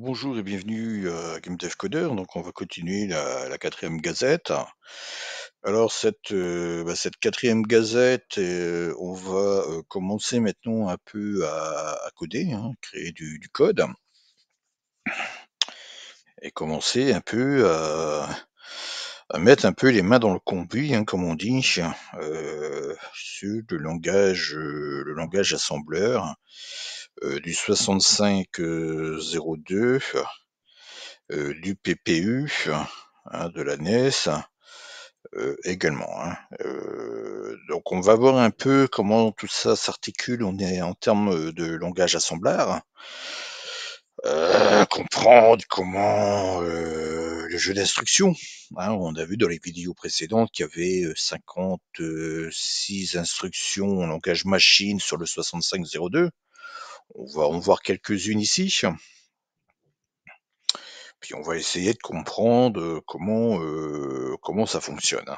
bonjour et bienvenue euh, à Game Donc on va continuer la, quatrième gazette. Alors cette, euh, bah, cette quatrième gazette, euh, on va commencer maintenant un peu à, coder, hein, créer du, code. Et commencer un peu à, mettre un peu les mains dans le combi, hein, comme on dit, sur le langage, le langage assembleur. Euh, du 6502, euh, euh, du PPU, hein, de la NES. également. Hein. donc on va voir un peu comment tout ça s'articule. On est en termes de langage assembleur. comprendre comment le jeu d'instruction. Hein. on a vu dans les vidéos précédentes qu'il y avait 56 instructions en langage machine sur le 6502. On va en voir quelques-unes ici. Puis on va essayer de comprendre euh, comment, euh, comment ça fonctionne.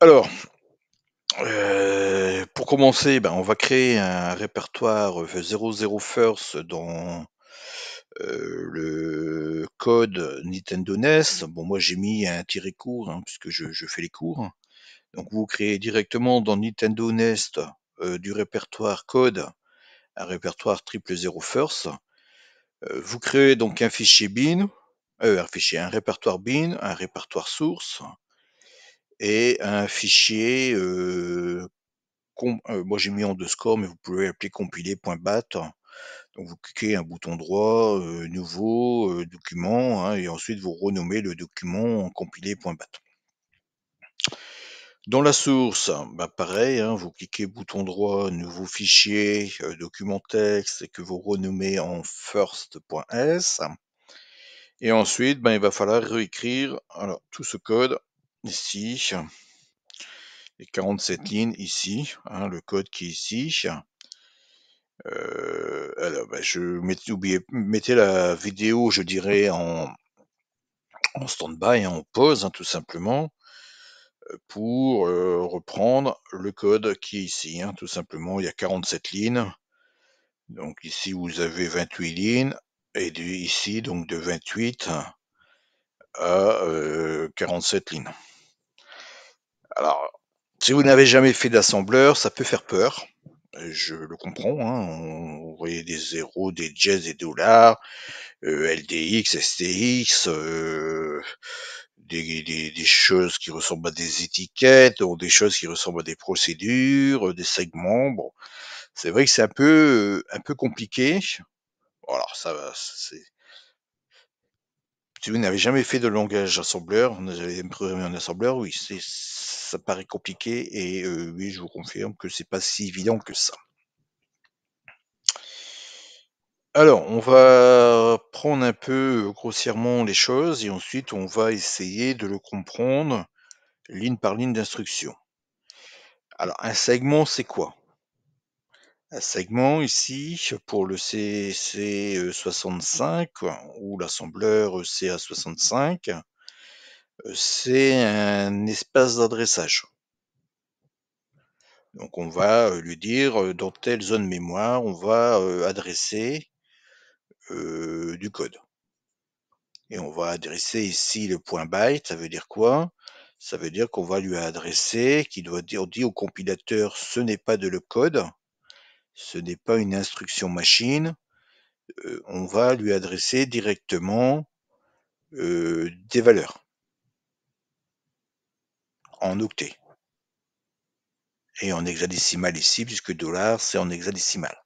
Alors, euh, pour commencer, ben, on va créer un répertoire 00 first dans le code Nintendo nest Bon, moi j'ai mis un tiré court hein, puisque je, fais les cours. Donc vous créez directement dans Nintendo nest du répertoire code un répertoire triple zero first. Euh, vous créez donc un fichier bin, euh, un fichier, un répertoire bin, un répertoire source et un fichier, euh, moi j'ai mis en deux scores, mais vous pouvez l'appeler compiler.bat. Donc vous cliquez un bouton droit, nouveau, document, hein, et ensuite vous renommez le document en compiler.bat. Dans la source, hein, bah, pareil, hein, vous cliquez bouton droit, nouveau fichier, euh, document texte, et que vous renommez en first.s. Et ensuite, bah, il va falloir réécrire alors, tout ce code ici, les 47 lignes ici, hein, le code qui est ici. Euh, alors, bah, je mettez la vidéo, je dirais, en, en stand-by, hein, en pause, tout simplement. Euh, pour euh, reprendre le code qui est ici. Hein, tout simplement, il y a 47 lignes. Donc ici, vous avez 28 lignes. Et ici, donc de 28 à 47 euh, lignes. Alors, si vous n'avez jamais fait d'assembleur, ça peut faire peur. Je le comprends. Hein. on, vous voyez des zéros, des jets, des dollars, LDX, STX des, choses qui ressemblent à des étiquettes, ou des choses qui ressemblent à des procédures, des segments. Bon, c'est vrai que c'est un peu, un peu compliqué. Voilà, ça va. C'est... Si vous n'avez jamais fait de langage assembleur, vous avez programmé en assembleur, oui, c'est, ça paraît compliqué et euh, oui, je vous confirme que c'est pas si évident que ça. Alors, on va prendre un peu, euh, grossièrement les choses et ensuite on va essayer de le comprendre ligne par ligne d'instruction. Alors un segment, c'est quoi? Un segment ici, pour le CC, 65 euh, ou l'assembleur, euh, CA 65, c'est un espace d'adressage. Donc on va, lui dire, dans telle zone mémoire, on va, adresser euh, du code. Et on va adresser ici le point byte, ça veut dire quoi Ça veut dire qu'on va lui adresser, qui doit dire, dit au compilateur, ce n'est pas de le code, ce n'est pas une instruction machine, euh, on va lui adresser directement euh, des valeurs en octets. Et en hexadécimal ici, puisque dollar, c'est en hexadécimal.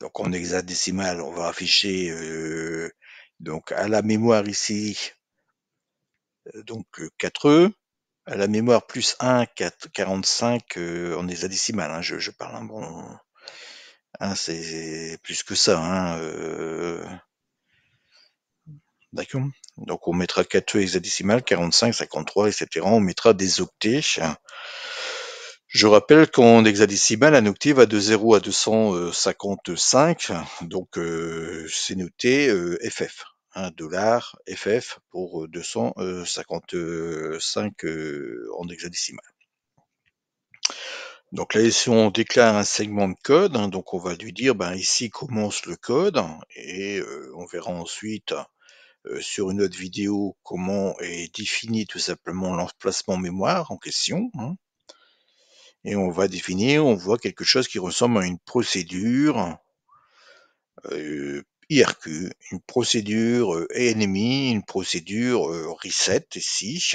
Donc en hexadécimal, on va afficher euh, donc à la mémoire ici, euh, donc 4e, euh, e, à la mémoire plus 1, 4, 45 en hexadécimal, hein, je, je, parle. un bon, hein, c'est plus que ça. Hein, euh, D'accord Donc on mettra 4 e hexadécimal, 45, 53, etc. On mettra des octets. Hein. Je rappelle qu'en hexadécimal, un octet va de 0 à 255, euh, donc euh, c'est noté FF. 1 dollar FF pour 255 euh, en hexadécimal. Donc là, si on déclare un segment de code, hein, donc on va lui dire ben, ici commence le code et on verra ensuite sur une autre vidéo comment est défini tout simplement l'emplacement mémoire en question. Hein et on va définir, on voit quelque chose qui ressemble à une procédure euh, IRQ, une procédure euh, une procédure euh, reset ici.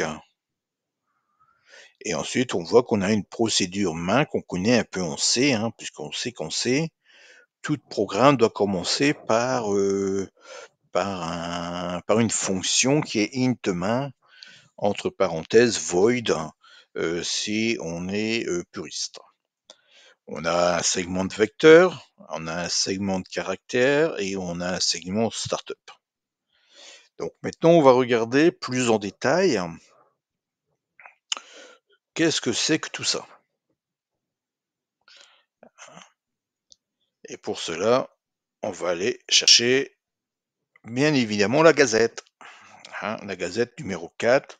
Et ensuite, on voit qu'on a une procédure main qu'on connaît un peu on sait, hein, puisqu'on sait qu'on sait. Tout programme doit commencer par, euh, par, un, par une fonction qui est int main, entre parenthèses void, euh, si on est euh, puriste. On a un segment de vecteurs, on a un segment de caractères et on a un segment startup. Donc maintenant, on va regarder plus en détail qu'est-ce que c'est que tout ça. Et pour cela, on va aller chercher bien évidemment la gazette. Hein, la gazette numéro 4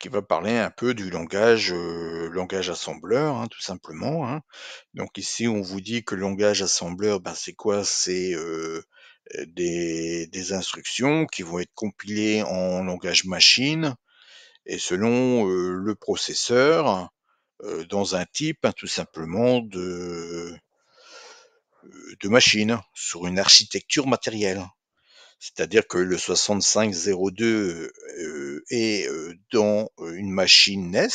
qui va parler un peu du langage, langage assembleur, hein, tout simplement. Hein. Donc ici, on vous dit que le langage assembleur, ben, c'est quoi C'est euh, des, des instructions qui vont être compilées en langage machine et selon le processeur, dans un type, hein, tout simplement, de, de machine, sur une architecture matérielle c'est-à-dire que le 6502 euh, euh, est euh, dans une machine NES,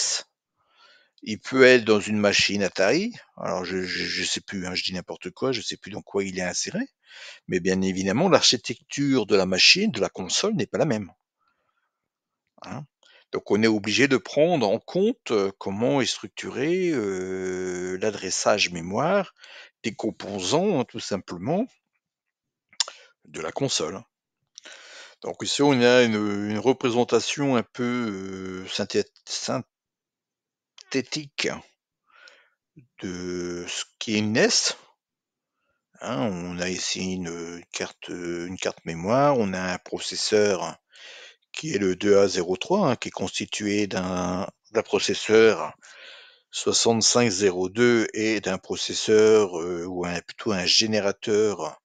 il peut être dans une machine Atari. Alors je ne sais plus, hein, je dis n'importe quoi, je ne sais plus dans quoi il est inséré. Mais bien évidemment, l'architecture de la machine, de la console n'est pas la même. Hein. Donc on est obligé de prendre en compte comment est structuré l'adressage mémoire des composants, hein, tout simplement, de la console. Donc ici, on a une, représentation un peu synthétique de ce qui est une NES. Hein. on a ici une carte, mémoire, on a un processeur qui est le 2A03, hein, qui est constitué d'un processeur 6502 et d'un processeur ou un, plutôt un générateur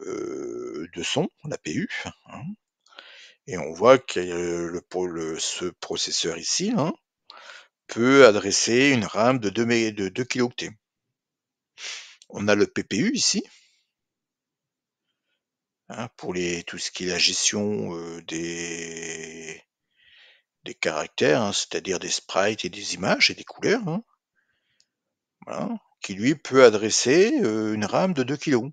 de son, l'APU. Hein. Et on voit que euh, ce processeur ici hein, peut adresser une RAM de 2, de 2 On a le PPU ici, hein, pour tout ce qui est la gestion euh, des, caractères, hein, c'est-à-dire des sprites et des images et des couleurs, qui lui peut adresser euh, une RAM de 2 kg.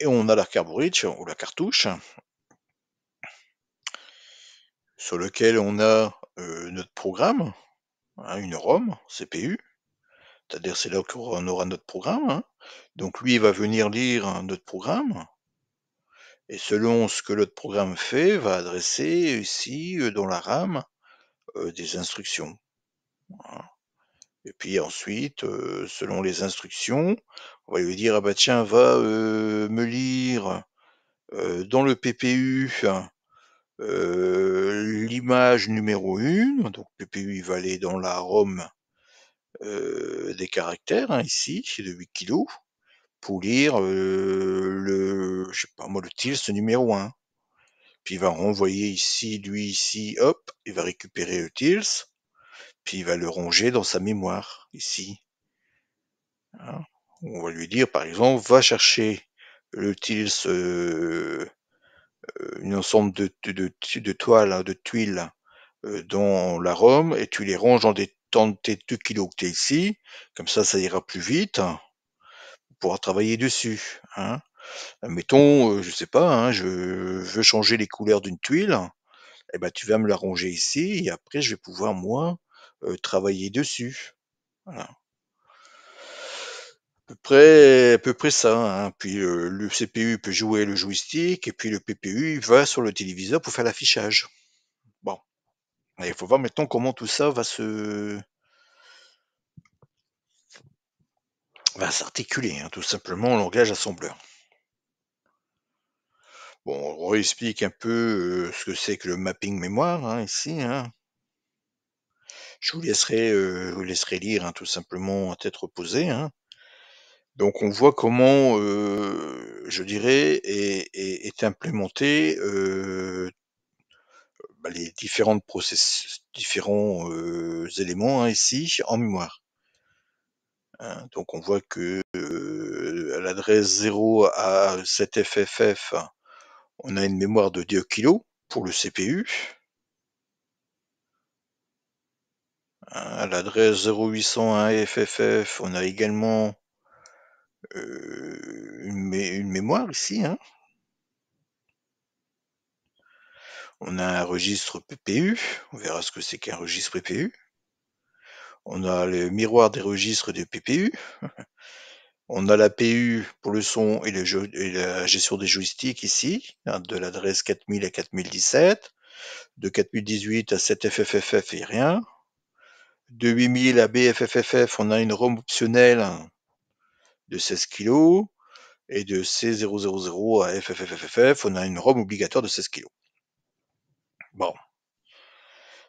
Et on a la ou la cartouche, sur lequel on a euh, notre programme, hein, une ROM, CPU. C'est-à-dire c'est là qu'on aura notre programme. Hein. Donc lui, il va venir lire notre programme. Et selon ce que notre programme fait, va adresser ici, euh, dans la RAM, euh, des instructions. Et puis ensuite, selon les instructions, on va lui dire, ah bah tiens, va me lire dans le PPU hein, euh, l'image numéro 1, donc PPU il va aller dans la ROM euh, des caractères, hein, ici, de 8 kg, pour lire euh, le, je sais pas moi, le tilde numéro 1. Puis il va renvoyer ici, lui ici, hop, il va récupérer le TILS, puis il va le ranger dans sa mémoire, ici. Hein, on va lui dire, par exemple, va chercher le tilse euh, une ensemble de, de, de, de toiles, hein, de tuiles euh, dans la Rome et tu les ronges dans des temps de 2 kg que tu ici. Comme ça, ça ira plus vite pour pouvoir travailler dessus. Hein. Mettons, euh, je sais pas, hein, je veux changer les couleurs d'une tuile. et eh ben, tu vas me la ronger ici et après, je vais pouvoir, moi, travailler dessus. Voilà près, à peu près ça. Hein. Puis euh, le CPU peut jouer le joystick, et puis le PPU va sur le téléviseur pour faire l'affichage. Bon, il faut voir maintenant comment tout ça va se va s'articuler, hein, tout simplement en langage assembleur. Bon, on explique un peu euh, ce que c'est que le mapping mémoire hein, ici. Je vous laisserai, euh, vous lire tout simplement à tête reposée. Donc on voit comment, je dirais, est est implémenté, bah, les différents process différents, éléments, hein, ici, en mémoire. Hein, donc on voit que, à l'adresse 0 à 7FFF, on a une mémoire de 2 kilos pour le CPU. À hein, l'adresse 0801 FFF, on a également euh, une, mémoire ici. Hein. On a un registre PPU, on verra ce que c'est qu'un registre PPU. On a le miroir des registres de PPU. On a la PU pour le son et, la gestion des joysticks ici, hein, de l'adresse 4000 à 4017. De 4018 à 7FFFF et rien. De 8000 à BFFFF, on a une ROM optionnelle hein, de 16 kg et de C000 à FFFFF, on a une ROM obligatoire de 16 kg. Bon.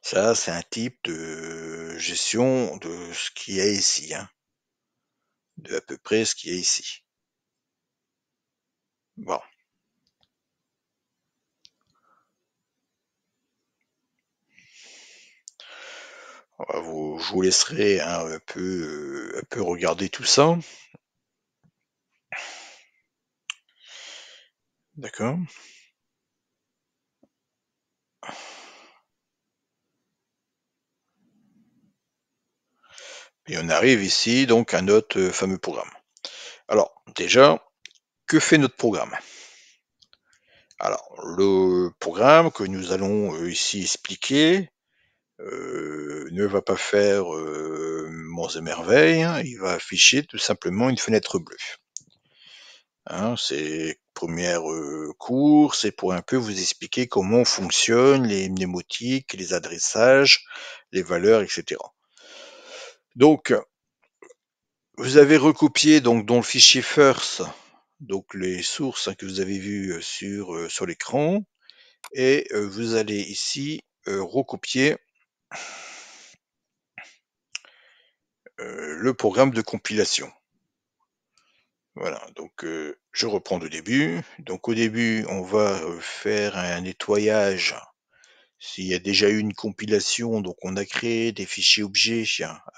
Ça, c'est un type de gestion de ce qui est ici. Hein. De à peu près ce qui est ici. Bon. Vous, je vous laisserai hein, un peu, euh, un peu regarder tout ça. D'accord. Et on arrive ici donc à notre euh, fameux programme. Alors déjà, que fait notre programme Alors le programme que nous allons euh, ici expliquer euh, ne va pas faire mon et merveilles, hein, il va afficher tout simplement une fenêtre bleue. Hein, c'est première euh, course et pour un peu vous expliquer comment fonctionnent les mnémotiques, les adressages, les valeurs, etc. Donc, vous avez recopié donc dans le fichier first donc les sources hein, que vous avez vues euh, sur, euh, sur l'écran et vous allez ici recopier le programme de compilation. Voilà, donc euh, je reprends du début. Donc au début, on va euh, faire un nettoyage. S'il y a déjà eu une compilation, donc on a créé des fichiers objets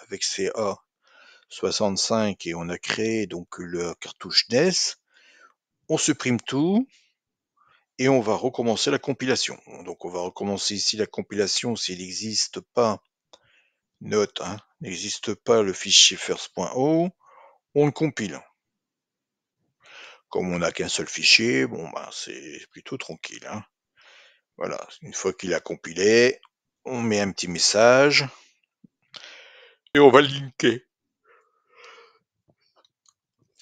avec CA 65 et on a créé donc le cartouche NES. On supprime tout et on va recommencer la compilation. Donc on va recommencer ici la compilation s'il n'existe pas, note, hein, n'existe pas le fichier first.o, on le compile. Comme on n'a qu'un seul fichier, bon ben c'est plutôt tranquille. Hein. Voilà, une fois qu'il a compilé, on met un petit message et on va le linker.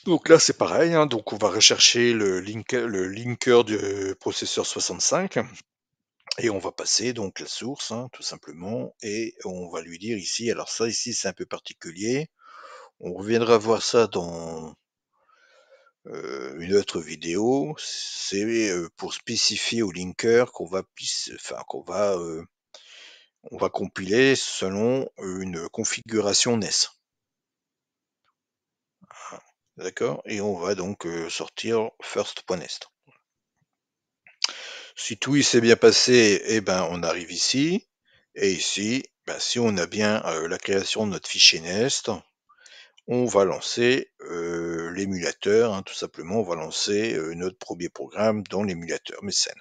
Donc là, c'est pareil. Hein. Donc on va rechercher le, le linker du processeur 65 et on va passer donc la source, hein, tout simplement. Et on va lui dire ici. Alors ça, ici, c'est un peu particulier. On reviendra voir ça dans une autre vidéo, c'est pour spécifier au linker qu'on va, enfin, qu'on va, on va compiler selon une configuration NEST. D'accord Et on va donc sortir first.nest. E si tout s'est bien passé, eh ben, on arrive ici. Et ici, ben, si on a bien la création de notre fichier NEST, on va lancer l'émulateur, hein, tout simplement, on va lancer notre premier programme dans l'émulateur mécène.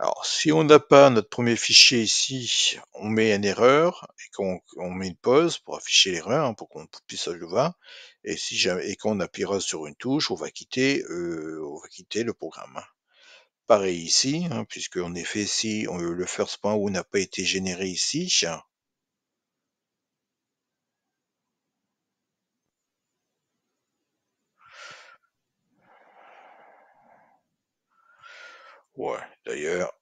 Alors, si on n'a pas notre premier fichier ici, on met une erreur et qu'on on met une pause pour afficher l'erreur, hein, pour qu'on puisse le voir. Et si jamais, et qu'on appuiera sur une touche, on va quitter, on va quitter le programme. Hein. Pareil ici, puisque en effet, si on, le ou n'a pas été généré ici, Ouais, d'ailleurs.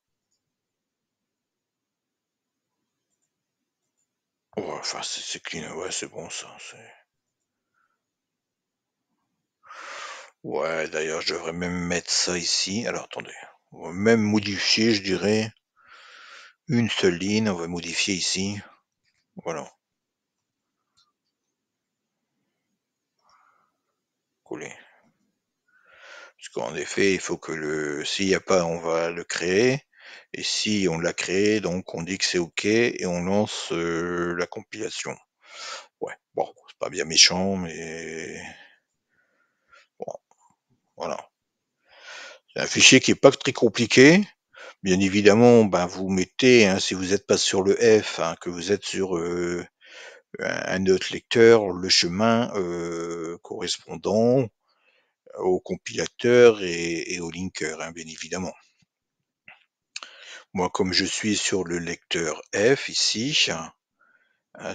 Ouais, enfin, c'est clean, ouais, c'est bon ça. Ouais, d'ailleurs, je devrais même mettre ça ici. Alors, attendez. On va même modifier, je dirais, une seule ligne. On va modifier ici. Voilà. En effet, il faut que le, s'il n'y a pas, on va le créer. Et si on l'a créé, donc on dit que c'est OK et on lance euh, la compilation. Ouais, bon, c'est pas bien méchant, mais bon, voilà. C'est un fichier qui est pas très compliqué. Bien évidemment, ben vous mettez, hein, si vous n'êtes pas sur le F, hein, que vous êtes sur euh, un autre lecteur, le chemin euh, correspondant, au compilateur et, au linker hein, bien évidemment. Moi, comme je suis sur le lecteur F ici, hein,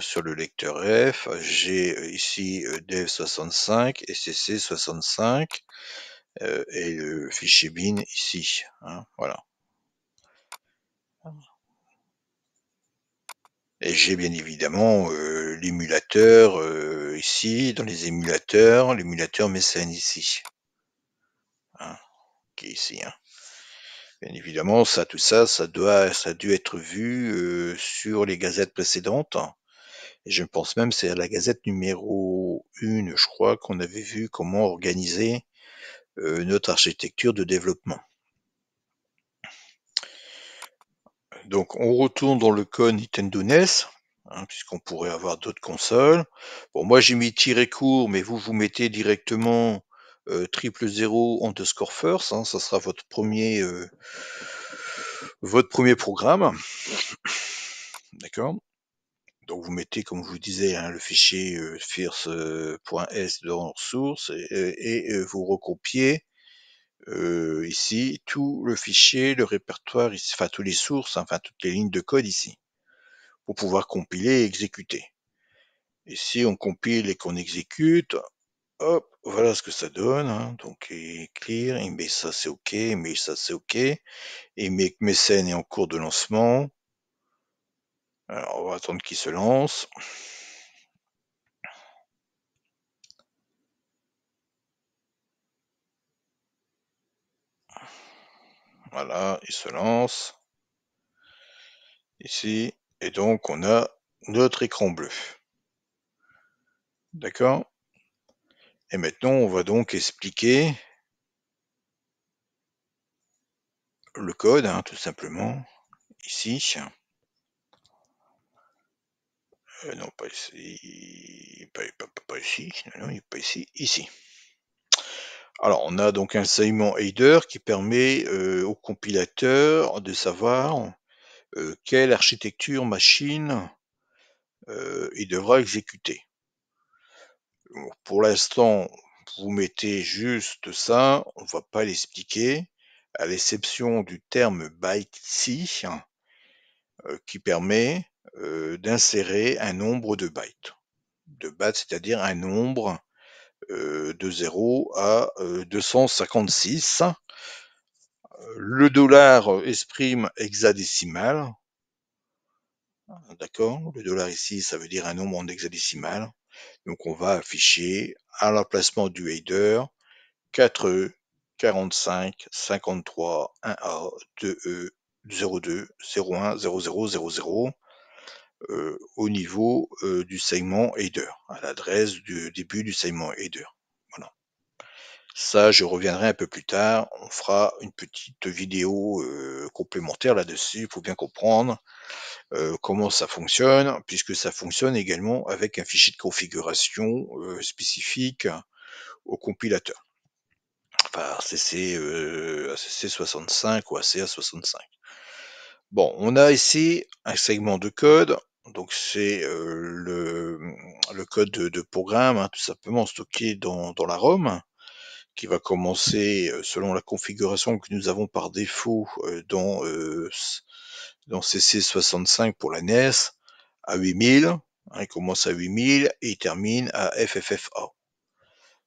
sur le lecteur F, j'ai euh, ici dev65 scc 65 et le fichier bin ici. Hein, voilà. Et j'ai bien évidemment euh, l'émulateur euh, ici, dans les émulateurs, l'émulateur mécène ici. Hein, qui ici. Hein. Bien évidemment, ça, tout ça, ça doit, ça a dû être vu euh, sur les gazettes précédentes. Et je pense même c'est à la gazette numéro 1, je crois, qu'on avait vu comment organiser notre architecture de développement. Donc on retourne dans le code Nintendo NES, hein, puisqu'on pourrait avoir d'autres consoles. Bon, moi j'ai mis tiré court, mais vous vous mettez directement euh, triple zéro underscore first, hein, ça sera votre premier, euh, votre premier programme. D'accord donc vous mettez, comme je vous disais, hein, le fichier euh, first.s dans source et, et vous recopiez euh, ici tout le fichier, le répertoire, enfin toutes les sources, enfin toutes les lignes de code ici, pour pouvoir compiler et exécuter. Et si on compile et qu'on exécute, hop, voilà ce que ça donne. Hein. Donc clear, mais ça c'est ok, mais ça c'est ok, et mes scènes est en cours de lancement. Alors on va attendre qu'il se lance. Voilà, il se lance. Ici. Et donc, on a notre écran bleu. D'accord Et maintenant, on va donc expliquer le code, hein, tout simplement. Ici. Euh, non, pas ici. ici. Non, non, pas ici. Ici. Alors, on a donc un segment header qui permet euh, au compilateur de savoir euh, quelle architecture machine euh, il devra exécuter. Pour l'instant, vous mettez juste ça, on va pas l'expliquer, à l'exception du terme byte ici, qui permet d'insérer un nombre de bytes. De bytes, c'est-à-dire un nombre euh, de 0 à 256. Euh, Le dollar euh, exprime hexadécimal. D'accord Le dollar ici, ça veut dire un nombre en hexadécimal. Donc on va afficher à l'emplacement du header 4E, 45, 53, 1A, 2E, 02, 01, 00, euh, au niveau euh, du segment header, à l'adresse du début du segment header. Voilà. Ça, je reviendrai un peu plus tard. On fera une petite vidéo euh, complémentaire là-dessus pour bien comprendre comment ça fonctionne, puisque ça fonctionne également avec un fichier de configuration spécifique au compilateur. Enfin, ACC 65 ou ACA65. Bon, on a ici un segment de code, donc c'est euh, le, code de, programme, hein, tout simplement stocké dans, dans, la ROM, qui va commencer euh, selon la configuration que nous avons par défaut euh, dans, dans CC65 pour la NES à 8000, hein, il commence à 8000 et il termine à FFFA.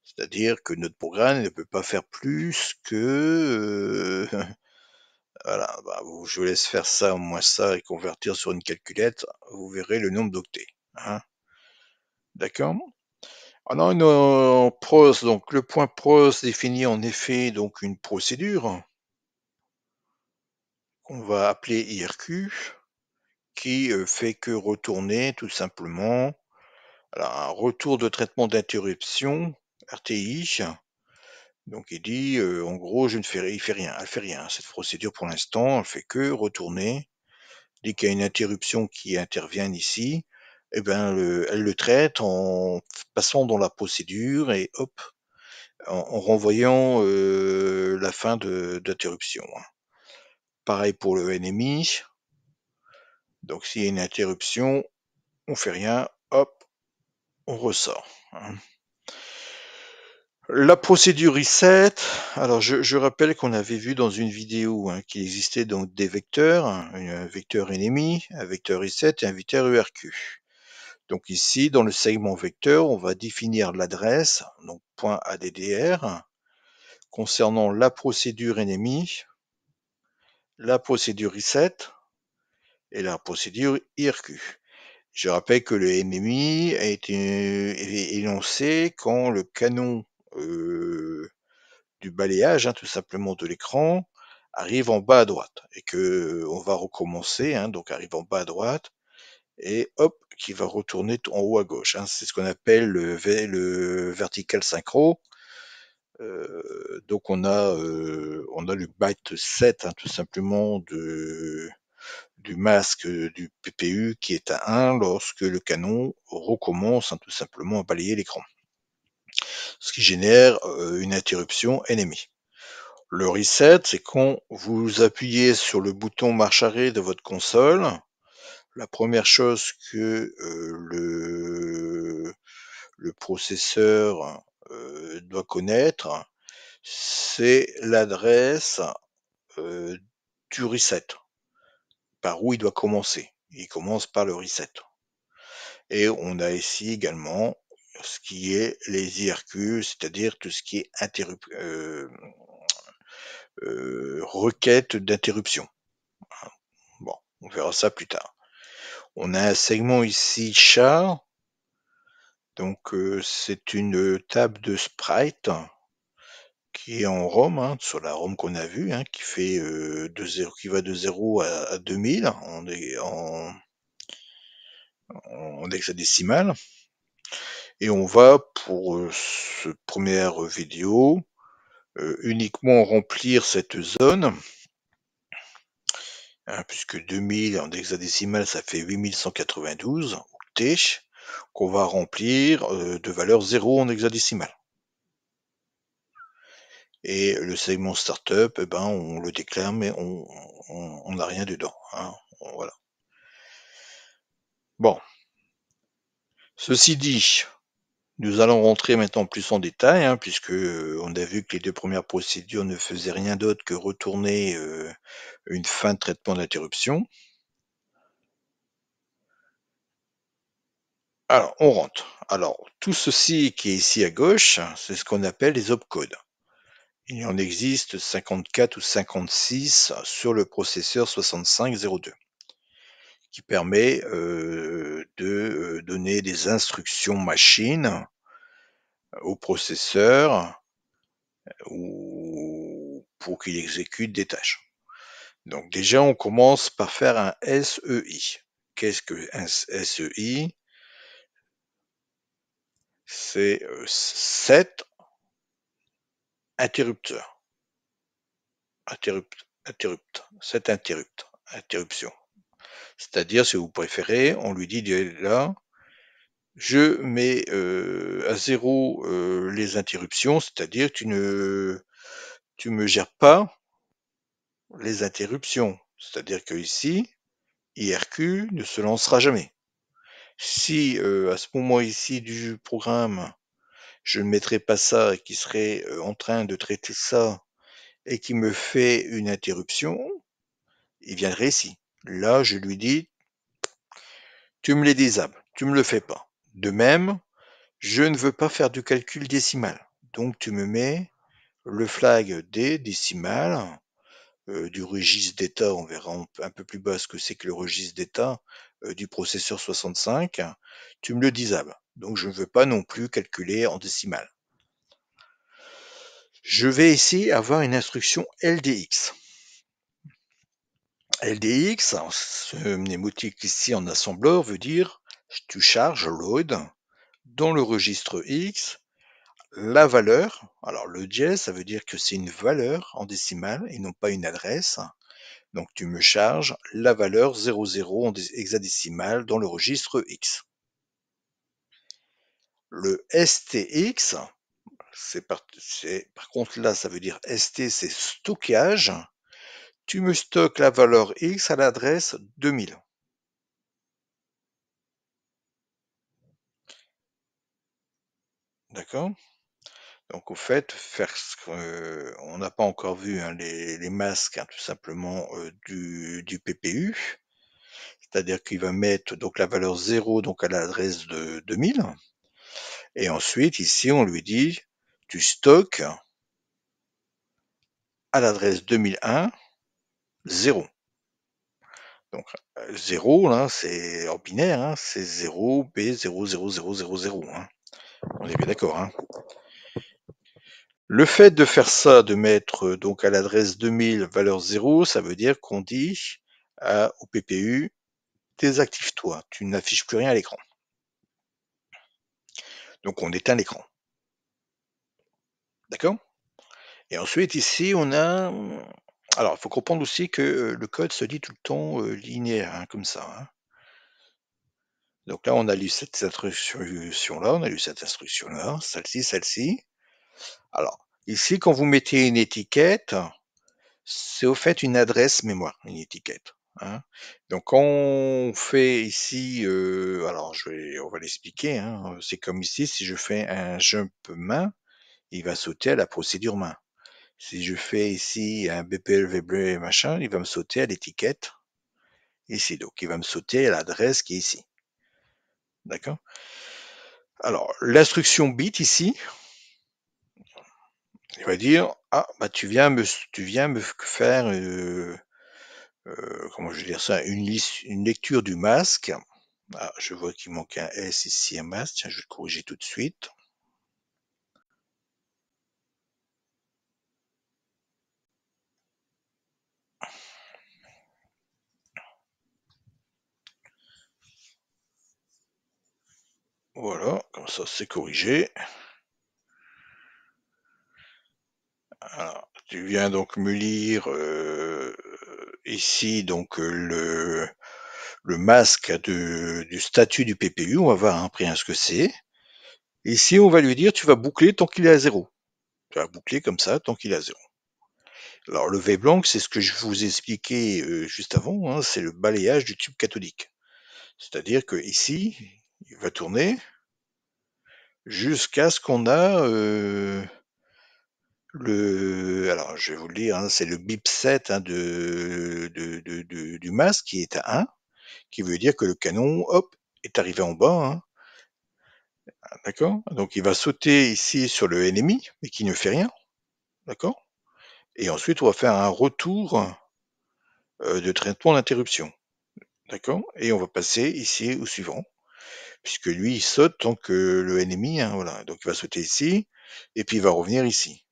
C'est-à-dire que notre programme ne peut pas faire plus que bah, je vous laisse faire ça, moins ça, et convertir sur une calculette, vous verrez le nombre d'octets. Hein. D'accord Alors, ah euh, donc le point pros définit en effet donc une procédure qu'on va appeler IRQ, qui euh, fait que retourner tout simplement un retour de traitement d'interruption, RTI, donc il dit, en gros, je ne fais, il fait rien, elle fait rien. Cette procédure pour l'instant, elle fait que retourner. Dès qu'il y a une interruption qui intervient ici, eh ben, elle le traite en passant dans la procédure et hop, en, renvoyant la fin de d'interruption. Hein. Pareil pour le NMI. Donc s'il y a une interruption, on fait rien, hop, on ressort. Hein. La procédure reset, alors je, rappelle qu'on avait vu dans une vidéo hein, qu'il existait donc des vecteurs, un vecteur ennemi, un vecteur reset et un vecteur URQ. E donc ici, dans le segment vecteur, on va définir l'adresse, donc .addr, concernant la procédure ennemi, la procédure reset et la procédure IRQ. E je rappelle que le ennemi a été euh, énoncé quand le canon du balayage, hein, tout simplement de l'écran, arrive en bas à droite et que on va recommencer, hein, donc arrive en bas à droite et hop, qui va retourner en haut à gauche. Hein, c'est ce qu'on appelle le, vertical synchro. donc on a on a le byte 7 hein, tout simplement de du masque du PPU qui est à 1 lorsque le canon recommence hein, tout simplement à balayer l'écran ce qui génère euh, une interruption ennemie. Le reset, c'est quand vous appuyez sur le bouton marche arrêt de votre console, la première chose que euh, le, le, processeur euh, doit connaître, c'est l'adresse du reset, par où il doit commencer. Il commence par le reset. Et on a ici également ce qui est les IRQ, c'est-à-dire tout ce qui est euh, euh, requête d'interruption. Bon, on verra ça plus tard. On a un segment ici char. Donc euh, c'est une table de sprite qui est en ROM, hein, sur la ROM qu'on a vue, hein, qui fait de 0, qui va de 0 à, 2000 en, en, en hexadécimal. Et on va, pour euh, ce cette première vidéo, euh, uniquement remplir cette zone, hein, puisque 2000 en hexadécimal, ça fait 8192 octets, qu'on va remplir euh, de valeur 0 en hexadécimal. Et le segment startup, eh ben, on le déclare, mais on n'a rien dedans. Hein, voilà. Bon. Ceci dit, nous allons rentrer maintenant plus en détail, hein, puisque euh, on a vu que les deux premières procédures ne faisaient rien d'autre que retourner euh, une fin de traitement d'interruption. Alors, on rentre. Alors, tout ceci qui est ici à gauche, c'est ce qu'on appelle les opcodes. Il en existe 54 ou 56 sur le processeur 6502 qui permet de donner des instructions machine au processeur ou pour qu'il exécute des tâches. Donc déjà, on commence par faire un SEI. Qu'est-ce que un SEI C'est 7 interrupteurs. Interrupt, interrupt, 7 interrupteurs, interruption. C'est-à-dire, si vous préférez, on lui dit là, je mets euh, à zéro euh, les interruptions, c'est-à-dire tu ne tu me gères pas les interruptions. C'est-à-dire que ici, IRQ ne se lancera jamais. Si euh, à ce moment ici du programme, je ne mettrais pas ça et qui serait en train de traiter ça et qui me fait une interruption, il viendrait ici. Là, je lui dis, tu me les disables, tu me le fais pas. De même, je ne veux pas faire du calcul décimal. Donc, tu me mets le flag des décimales euh, du registre d'état, on verra un peu plus bas ce que c'est que le registre d'état euh, du processeur 65, tu me le disables. Donc je ne veux pas non plus calculer en décimal. Je vais ici avoir une instruction LDX. LDX, ce mnémotique ici en assembleur, veut dire tu charges load e dans le registre X la valeur. Alors le dièse, ça veut dire que c'est une valeur en décimale et non pas une adresse. Donc tu me charges la valeur 00 en hexadécimal dans le registre X. Le STX, c'est par contre là, ça veut dire ST, c'est stockage tu me stockes la valeur x à l'adresse 2000. D'accord Donc au fait, faire euh, on n'a pas encore vu hein, les, masques hein, tout simplement euh, du, PPU. C'est-à-dire qu'il va mettre donc la valeur 0 donc à l'adresse de 2000. Et ensuite, ici, on lui dit, tu stockes à l'adresse 2001 0. Donc 0, euh, là, c'est en binaire, hein, c'est 0, B, 0, 0, 0, 0, On est bien d'accord. Hein. Le fait de faire ça, de mettre euh, donc à l'adresse 2000 valeur 0, ça veut dire qu'on dit au PPU, désactive-toi, tu n'affiches plus rien à l'écran. Donc on éteint l'écran. D'accord Et ensuite ici, on a alors, il faut comprendre aussi que le code se dit tout le temps linéaire, hein, comme ça. Hein. Donc là, on a lu cette instruction-là, on a lu cette instruction-là, celle-ci, celle-ci. Alors, ici, quand vous mettez une étiquette, c'est au fait une adresse mémoire, une étiquette. Hein. Donc on fait ici, alors on va l'expliquer, c'est comme ici, si je fais un jump main, il va sauter à la procédure main. Si je fais ici un BPLV bleu et machin, il va me sauter à l'étiquette ici. Donc, il va me sauter à l'adresse qui est ici. D'accord Alors, l'instruction bit ici, il va dire, ah, bah, tu viens me, tu viens me faire, euh, euh, comment je vais dire ça, une, liste, une lecture du masque. Ah, je vois qu'il manque un S ici, un masque. Tiens, je vais le corriger tout de suite. Voilà, comme ça c'est corrigé. tu viens donc me lire euh, ici donc euh, le, le masque du statut du PPU, on va voir un hein, hein, ce que c'est. Ici, on va lui dire tu vas boucler tant qu'il est à zéro. Tu vas boucler comme ça tant qu'il est à zéro. Alors le V blanc, c'est ce que je vous ai expliqué euh, juste avant, hein, c'est le balayage du tube cathodique. C'est-à-dire que ici, il va tourner, jusqu'à ce qu'on a le. Alors, je vais vous le dire, hein, c'est le bipset hein, de, de, du masque qui est à 1, qui veut dire que le canon, hop, est arrivé en bas. Hein. D'accord Donc, il va sauter ici sur le ennemi, mais qui ne fait rien. D'accord Et ensuite, on va faire un retour de traitement d'interruption. D'accord Et on va passer ici au suivant puisque lui, il saute tant que euh, le ennemi, hein, voilà. Donc il va sauter ici, et puis il va revenir ici.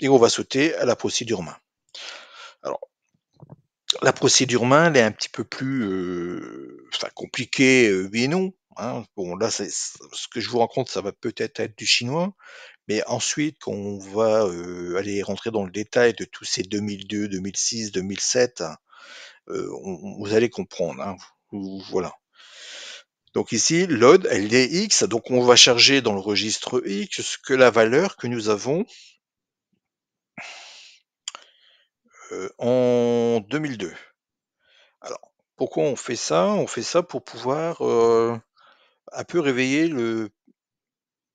Et on va sauter à la procédure main. Alors, la procédure main, elle est un petit peu plus euh, compliquée, oui euh, et non. Hein. Bon, là, ce que je vous rencontre, ça va peut-être être du chinois, mais ensuite, quand on va aller rentrer dans le détail de tous ces 2002, 2006, 2007, vous allez comprendre. Hein. Voilà. Donc ici, LOAD elle est x, donc on va charger dans le registre x que la valeur que nous avons euh, en 2002. Alors, pourquoi on fait ça On fait ça pour pouvoir euh, un peu réveiller le,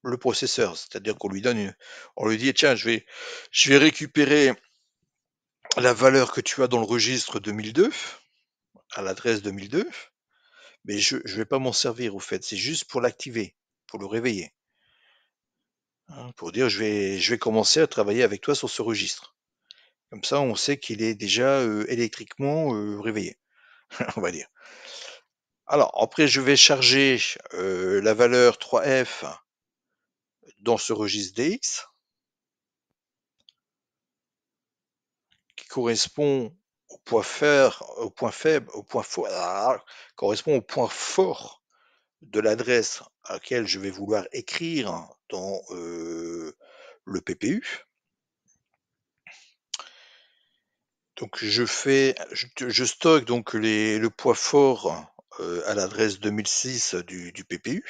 le processeur. C'est-à-dire qu'on lui donne, on lui dit, tiens, je vais, je vais récupérer la valeur que tu as dans le registre 2002, à l'adresse 2002 mais je ne vais pas m'en servir au fait. C'est juste pour l'activer, pour le réveiller. Hein, pour dire je vais, je vais commencer à travailler avec toi sur ce registre. Comme ça, on sait qu'il est déjà euh, électriquement euh, réveillé, on va dire. Alors, après, je vais charger euh, la valeur 3f dans ce registre dx, qui correspond au point faible, au point faible, au point fort, ah, correspond au point fort de l'adresse à laquelle je vais vouloir écrire dans euh, le PPU. Donc je fais, je, stocke donc les, le point fort euh, à l'adresse 2006 du, du, PPU.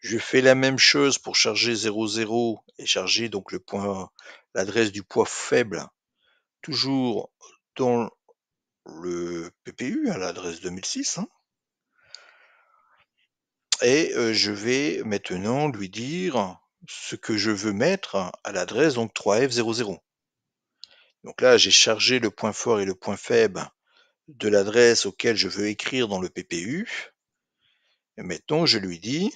Je fais la même chose pour charger 00 et charger donc le point, l'adresse du point faible, toujours dans le PPU à l'adresse 2006. Hein. Et euh, je vais maintenant lui dire ce que je veux mettre à l'adresse donc 3F00. Donc là, j'ai chargé le point fort et le point faible de l'adresse auquel je veux écrire dans le PPU. Et maintenant, je lui dis,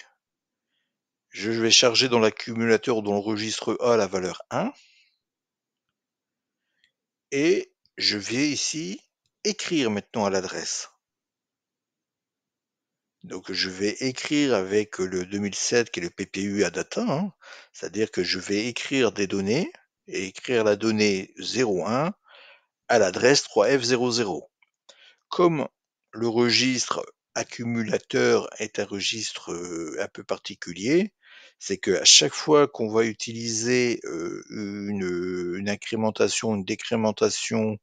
je vais charger dans l'accumulateur dont dans le registre A la valeur 1. Et je vais ici écrire maintenant à l'adresse. Donc je vais écrire avec le 2007 qui est le PPU à data, hein. c'est-à-dire que je vais écrire des données et écrire la donnée 01 à l'adresse 3F00. Comme le registre accumulateur est un registre euh, un peu particulier, c'est qu'à chaque fois qu'on va utiliser une, incrémentation, une décrémentation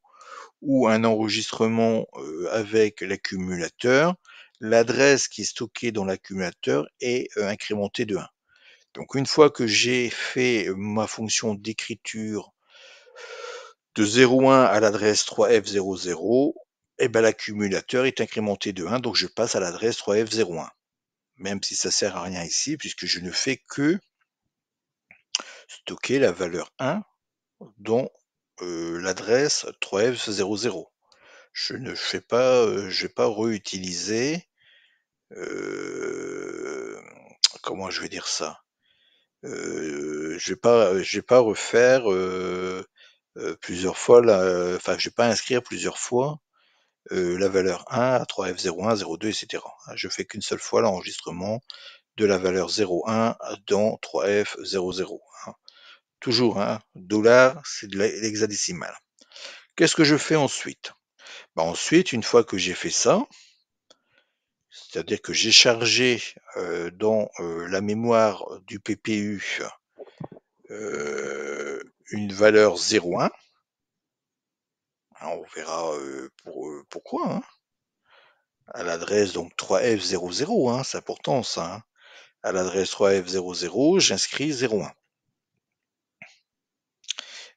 ou un enregistrement avec l'accumulateur, l'adresse qui est stockée dans l'accumulateur est incrémentée de 1. Donc une fois que j'ai fait ma fonction d'écriture de 0,1 à l'adresse 3F00, et eh ben, l'accumulateur est incrémenté de 1, donc je passe à l'adresse 3F01 même si ça sert à rien ici, puisque je ne fais que stocker la valeur 1 dont euh, l'adresse 3F00. Je ne fais pas, euh, vais pas réutiliser, euh, comment je vais dire ça euh, Je vais pas, je vais pas refaire plusieurs fois, la, enfin, je vais pas inscrire plusieurs fois euh, la valeur 1 à 3F01, 02, etc. Je fais qu'une seule fois l'enregistrement de la valeur 01 dans 3F00. Hein. Toujours, hein, dollar, c'est de l'hexadécimal. Qu'est-ce que je fais ensuite bah, Ensuite, une fois que j'ai fait ça, c'est-à-dire que j'ai chargé euh, dans euh, la mémoire du PPU une valeur 0,1, Hein, on verra euh, pour, euh, pourquoi. Hein. À l'adresse donc 3F00, hein, ça ça. Hein. À l'adresse 3F00, j'inscris 01.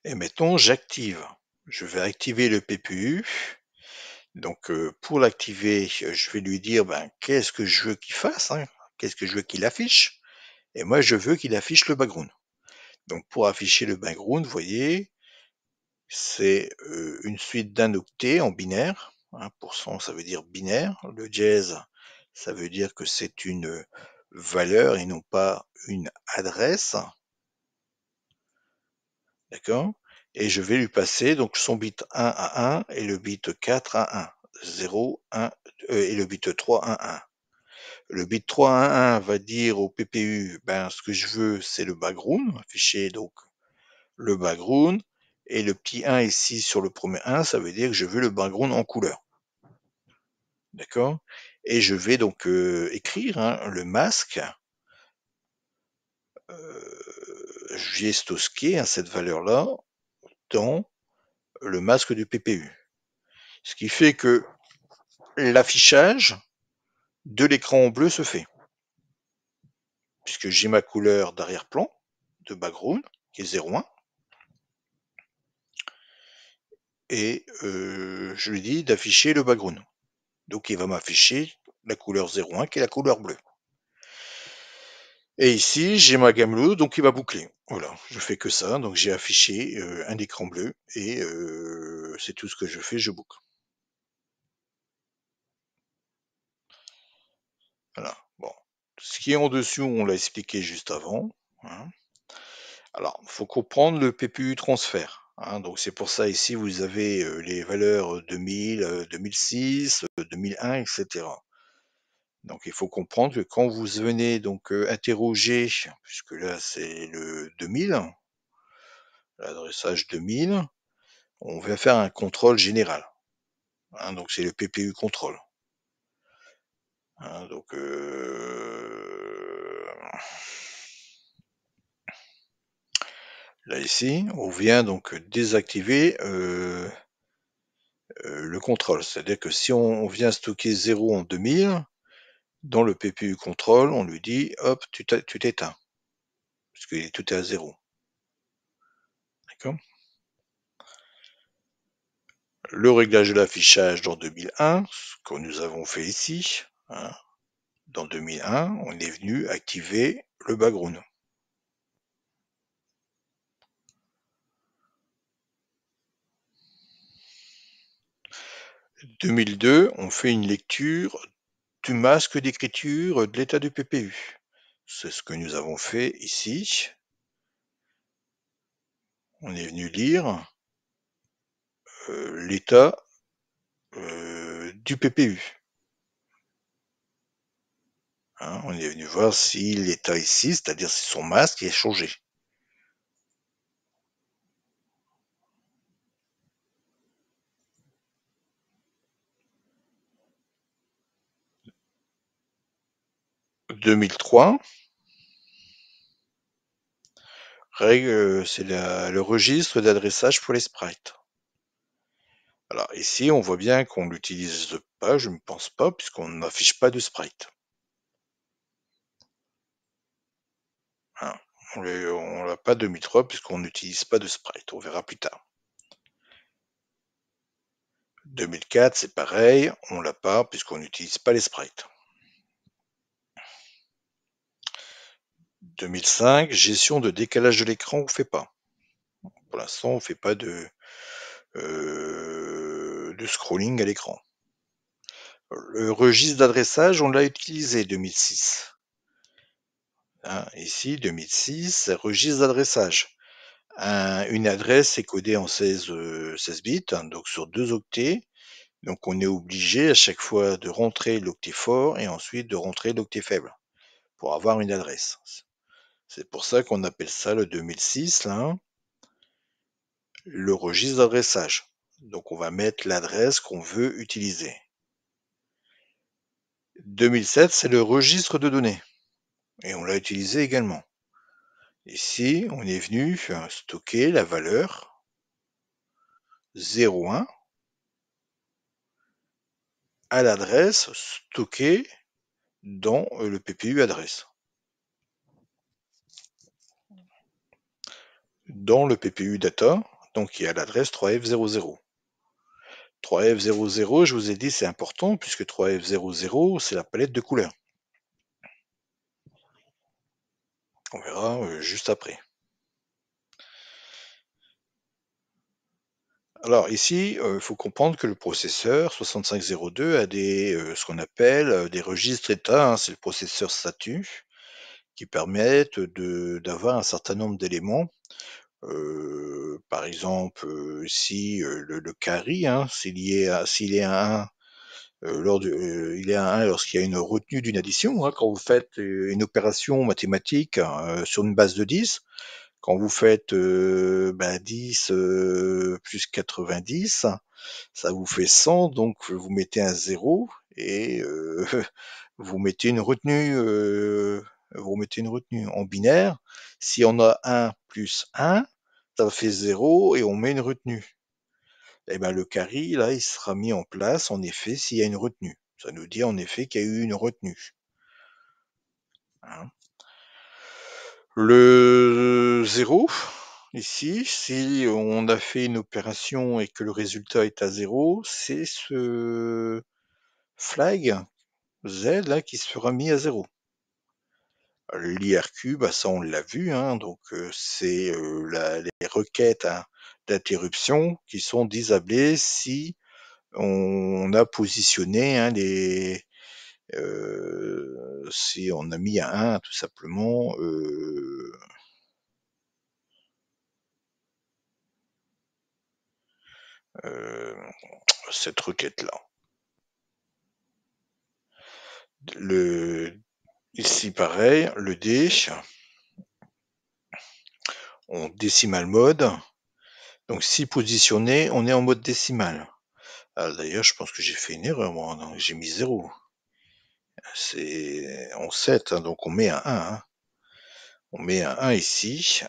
Et mettons, j'active. Je vais activer le PPU. Donc euh, pour l'activer, je vais lui dire ben, qu'est-ce que je veux qu'il fasse, qu'est-ce que je veux qu'il affiche. Et moi, je veux qu'il affiche le background. Donc pour afficher le background, vous voyez, c'est, une suite d'un octet en binaire, 1% hein, pour ça veut dire binaire. Le jazz, ça veut dire que c'est une, valeur et non pas une adresse. D'accord? Et je vais lui passer donc son bit 1 à 1 et le bit 4 à 1, 0, 1, et le bit 3 à 1. Le bit 3 à 1 va dire au PPU: ben, ce que je veux, c'est le background», Afficher donc le background et le petit 1 ici, sur le premier 1, ça veut dire que je veux le background en couleur. D'accord Et je vais donc euh, écrire hein, le masque. Euh, J'ai stocké hein, cette valeur-là dans le masque du PPU. Ce qui fait que l'affichage de l'écran en bleu se fait. Puisque j'ai ma couleur d'arrière-plan, de background, qui est 0,1. et euh, je lui dis d'afficher le background. Donc il va m'afficher la couleur 01 qui est la couleur bleue. Et ici, j'ai ma gamme donc il va boucler. Voilà, je fais que ça. Donc j'ai affiché euh, un écran bleu et euh, c'est tout ce que je fais, je boucle. Voilà, bon. Ce qui est en dessous, on l'a expliqué juste avant. Hein. Alors, il faut comprendre le PPU transfert. Hein, donc c'est pour ça ici vous avez les valeurs 2000, 2006, 2001, etc. Donc il faut comprendre que quand vous venez donc interroger, puisque là c'est le 2000, l'adressage 2000, on va faire un contrôle général. Hein, donc c'est le PPU contrôle. Hein, donc euh là ici, on vient donc désactiver euh, euh, le contrôle. C'est-à-dire que si on vient stocker 0 en 2000, dans le PPU contrôle, on lui dit hop, tu t'éteins, que tout est à 0. D'accord le réglage de l'affichage dans 2001, ce que nous avons fait ici. Hein. Dans 2001, on est venu activer le background. 2002, on fait une lecture du masque d'écriture de l'état du PPU. C'est ce que nous avons fait ici. On est venu lire euh, l'état euh, du PPU. Hein, on est venu voir si l'état ici, c'est-à-dire si son masque est changé. 2003. Euh, c'est le registre d'adressage pour les sprites. Alors ici, on voit bien qu'on l'utilise pas, je ne pense pas, puisqu'on n'affiche pas de sprite. Hein, on ne l'a pas 2003 puisqu'on n'utilise pas de sprite, on verra plus tard. 2004, c'est pareil, on l'a pas puisqu'on n'utilise pas les sprites. 2005, gestion de décalage de l'écran, on fait pas. Pour l'instant, on fait pas de, euh, de scrolling à l'écran. Le registre d'adressage, on l'a utilisé 2006. Hein, ici, 2006, registre d'adressage. une adresse est codée en 16, 16 euh, bits, hein, donc sur deux octets. Donc on est obligé à chaque fois de rentrer l'octet fort et ensuite de rentrer l'octet faible pour avoir une adresse. C'est pour ça qu'on appelle ça le 2006, le registre d'adressage. Donc on va mettre l'adresse qu'on veut utiliser. 2007, c'est le registre de données. Et on l'a utilisé également. Ici, on est venu stocker la valeur 01 à l'adresse stockée dans le PPU adresse. dans le PPU data, donc qui a l'adresse 3F00. 3F00, je vous ai dit, c'est important puisque 3F00, c'est la palette de couleurs. On verra euh, juste après. Alors ici, euh, il faut comprendre que le processeur 6502 a des, euh, ce qu'on appelle des registres état, hein, c'est le processeur statut, qui permettent d'avoir un certain nombre d'éléments. Euh, par exemple, euh, si euh, le, le carry, hein, s'il est à 1, euh, lors de, il est à 1 lorsqu'il y a une retenue d'une addition. Hein, quand vous faites une opération mathématique hein, sur une base de 10, quand vous faites 10 ben, plus 90, ça vous fait 100, donc vous mettez un 0 et vous mettez une retenue vous remettez une retenue. En binaire, si on a 1 plus 1, ça fait 0 et on met une retenue. Et eh ben, le carry, là, il sera mis en place, en effet, s'il y a une retenue. Ça nous dit, en effet, qu'il y a eu une retenue. Hein. le 0, ici, si on a fait une opération et que le résultat est à 0, c'est ce flag Z là qui sera mis à 0. L'IRQ, bah ça on l'a vu, hein, donc euh, c'est euh, les requêtes hein, d'interruption qui sont désablées si on a positionné hein, les euh, si on a mis à 1 tout simplement cette requête là. Le Ici, pareil, le D, on décimal mode. Donc, si positionné, on est en mode décimal. Ah, d'ailleurs, je pense que j'ai fait une erreur, moi, hein. j'ai mis 0. C'est en 7, hein, donc on met un 1. Hein. On met un 1 ici.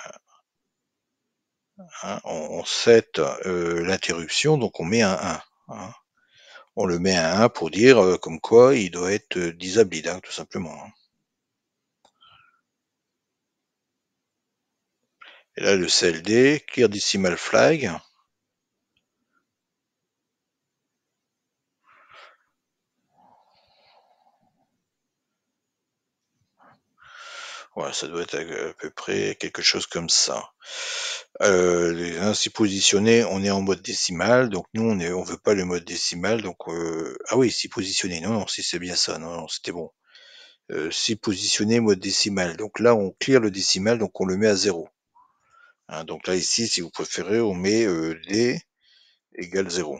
on, 7 euh, l'interruption, donc on met un 1. On le met un 1 pour dire euh, comme quoi il doit être euh, hein, tout simplement. Et là, le CLD, clear decimal flag. Voilà, ça doit être à peu près quelque chose comme ça. Euh, ainsi positionné, on est en mode décimal, donc nous on est, on veut pas le mode décimal, donc euh, ah oui, si positionné, non, non, si c'est bien ça, non, non c'était bon. Euh, si positionné mode décimal, donc là on clear le décimal, donc on le met à zéro. Hein, donc là, ici, si vous préférez, on met D égale 0.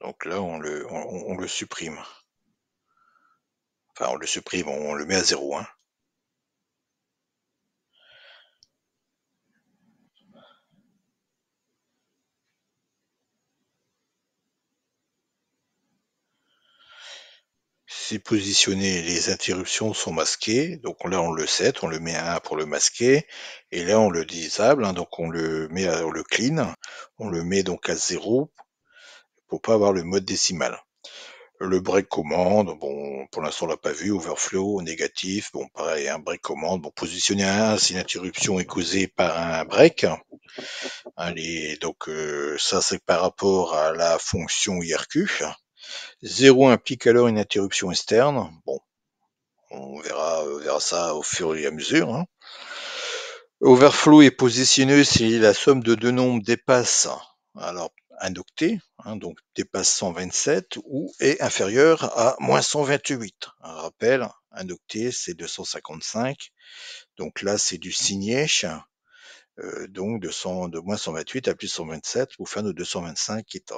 donc là, on le, on, le supprime. Enfin, on le supprime, on, on le met à 0. Hein. positionner les interruptions sont masquées, donc là on le set, on le met à 1 pour le masquer, et là on le disable, hein, donc on le met à, le clean, on le met donc à 0 pour pas avoir le mode décimal. Le break commande, bon, pour l'instant on l'a pas vu, overflow, négatif, bon, pareil, un break commande, bon, positionner à 1 si l'interruption est causée par un break. Allez, hein, donc euh, ça c'est par rapport à la fonction IRQ. 0 implique alors une interruption externe. Bon, on verra, euh, ça au fur et à mesure. Hein. Overflow est positionné si la somme de deux nombres dépasse alors un octet, hein, donc dépasse 127 ou est inférieur à moins 128. Un rappel, un octet c'est 255, donc là c'est du signé, euh, donc de, moins 128 à plus 127 pour faire nos 225 qui est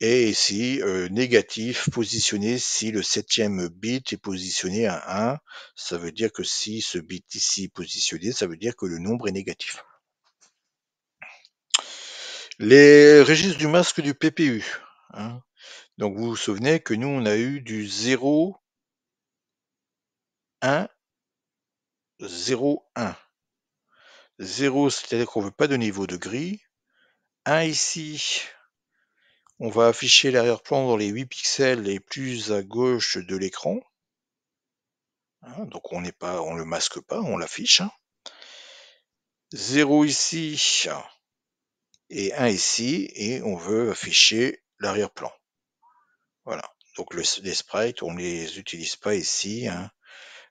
et ici euh, négatif positionné si le septième bit est positionné à 1, ça veut dire que si ce bit ici est positionné, ça veut dire que le nombre est négatif. Les registres du masque du PPU. Hein. Donc vous vous souvenez que nous on a eu du 0, 1, 0, 1. 0 c'est-à-dire qu'on ne veut pas de niveau de gris. 1 ici, on va afficher l'arrière-plan dans les 8 pixels les plus à gauche de l'écran. Hein, donc on n'est pas, on le masque pas, on l'affiche. 0 hein. ici et 1 ici et on veut afficher l'arrière-plan. Voilà. Donc les sprites, on les utilise pas ici. Hein.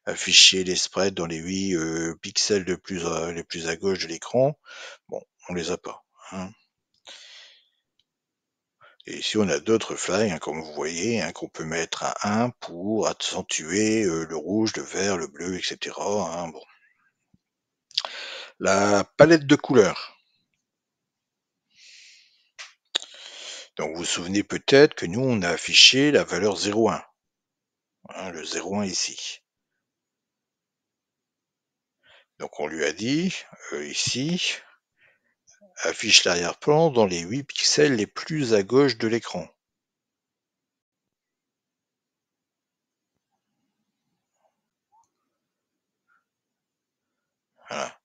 Afficher les sprites dans les 8 euh, pixels de plus les plus à gauche de l'écran, bon, on les a pas. Et ici, on a d'autres flags, hein, comme vous voyez, hein, qu'on peut mettre à 1 pour accentuer euh, le rouge, le vert, le bleu, etc. Hein, bon. La palette de couleurs. Donc, vous vous souvenez peut-être que nous, on a affiché la valeur 0,1. le 0,1 ici. Donc, on lui a dit, euh, ici, affiche l'arrière-plan dans les 8 pixels les plus à gauche de l'écran. Voilà.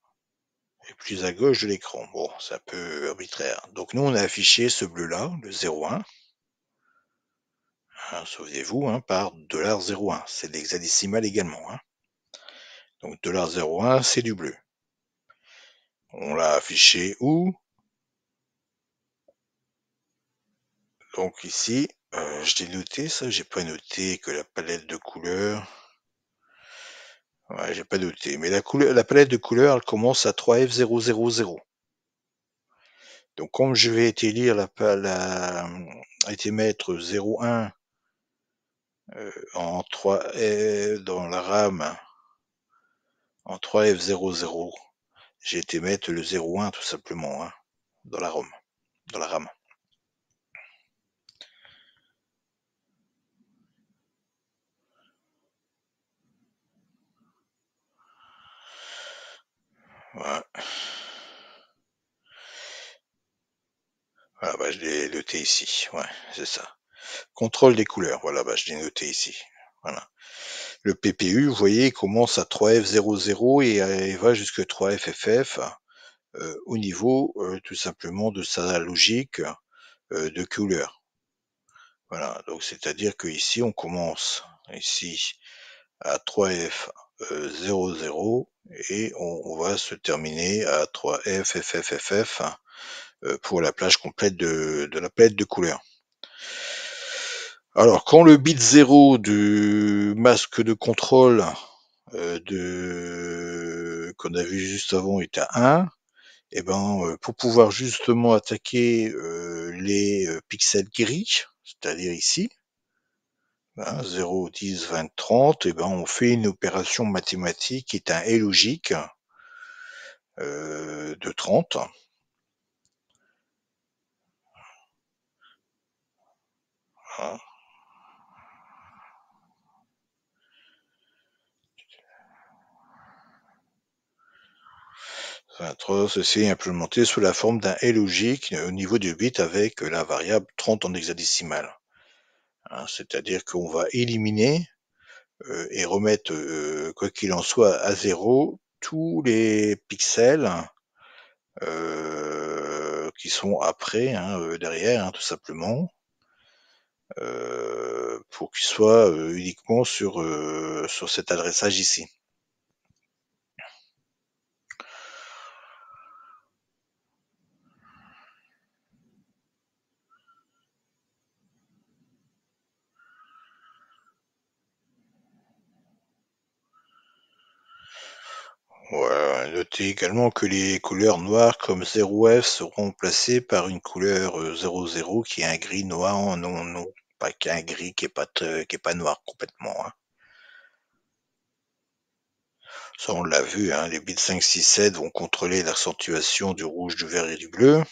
Les plus à gauche de l'écran. Bon, c'est un peu arbitraire. Donc nous, on a affiché ce bleu-là, le 01. Hein, souvenez-vous, hein, par $01. C'est l'hexadécimal également. Hein. Donc $01, c'est du bleu. On l'a affiché où Donc ici, euh, je l'ai noté ça, j'ai pas noté que la palette de couleurs. j'ai pas noté. Mais la, palette de couleurs, elle commence à 3F000. Donc comme je vais élire la, la mettre 01 euh, en 3 dans la RAM en 3F00, j'ai été mettre le 01 tout simplement hein, dans la ROM, dans la RAM. Voilà. Ah, bah, je l'ai noté ici. Ouais, c'est ça. Contrôle des couleurs. Voilà, bah, je l'ai noté ici. Voilà. Le PPU, vous voyez, commence à 3F00 et, euh, va jusque 3FFF euh, au niveau euh, tout simplement de sa logique de couleur. Voilà, donc c'est-à-dire que ici on commence ici à 3F00 et on, va se terminer à 3F, euh, pour la plage complète de, la palette de couleurs. Alors, quand le bit 0 du masque de contrôle euh, qu'on a vu juste avant est à 1, et eh ben, euh, pour pouvoir justement attaquer les pixels gris, c'est-à-dire ici, 0, 10, 20, 30, et ben on fait une opération mathématique qui est un et euh, logique de 30. 23 ceci implémenté sous la forme d'un et logique au niveau du bit avec la variable 30 en hexadécimal. Hein, c'est-à-dire qu'on va éliminer euh, et remettre, euh, quoi qu'il en soit, à zéro tous les pixels euh, qui sont après, hein, derrière, hein, tout simplement, pour qu'ils soient uniquement sur, sur cet adressage ici. notez également que les couleurs noires comme 0F seront placées par une couleur 00 euh, qui est un gris noir non non, pas qu'un gris qui est pas euh, noir complètement. Hein. Ça on l'a vu, hein. les bits 5, 6, 7 vont contrôler l'accentuation du rouge, du vert et du bleu.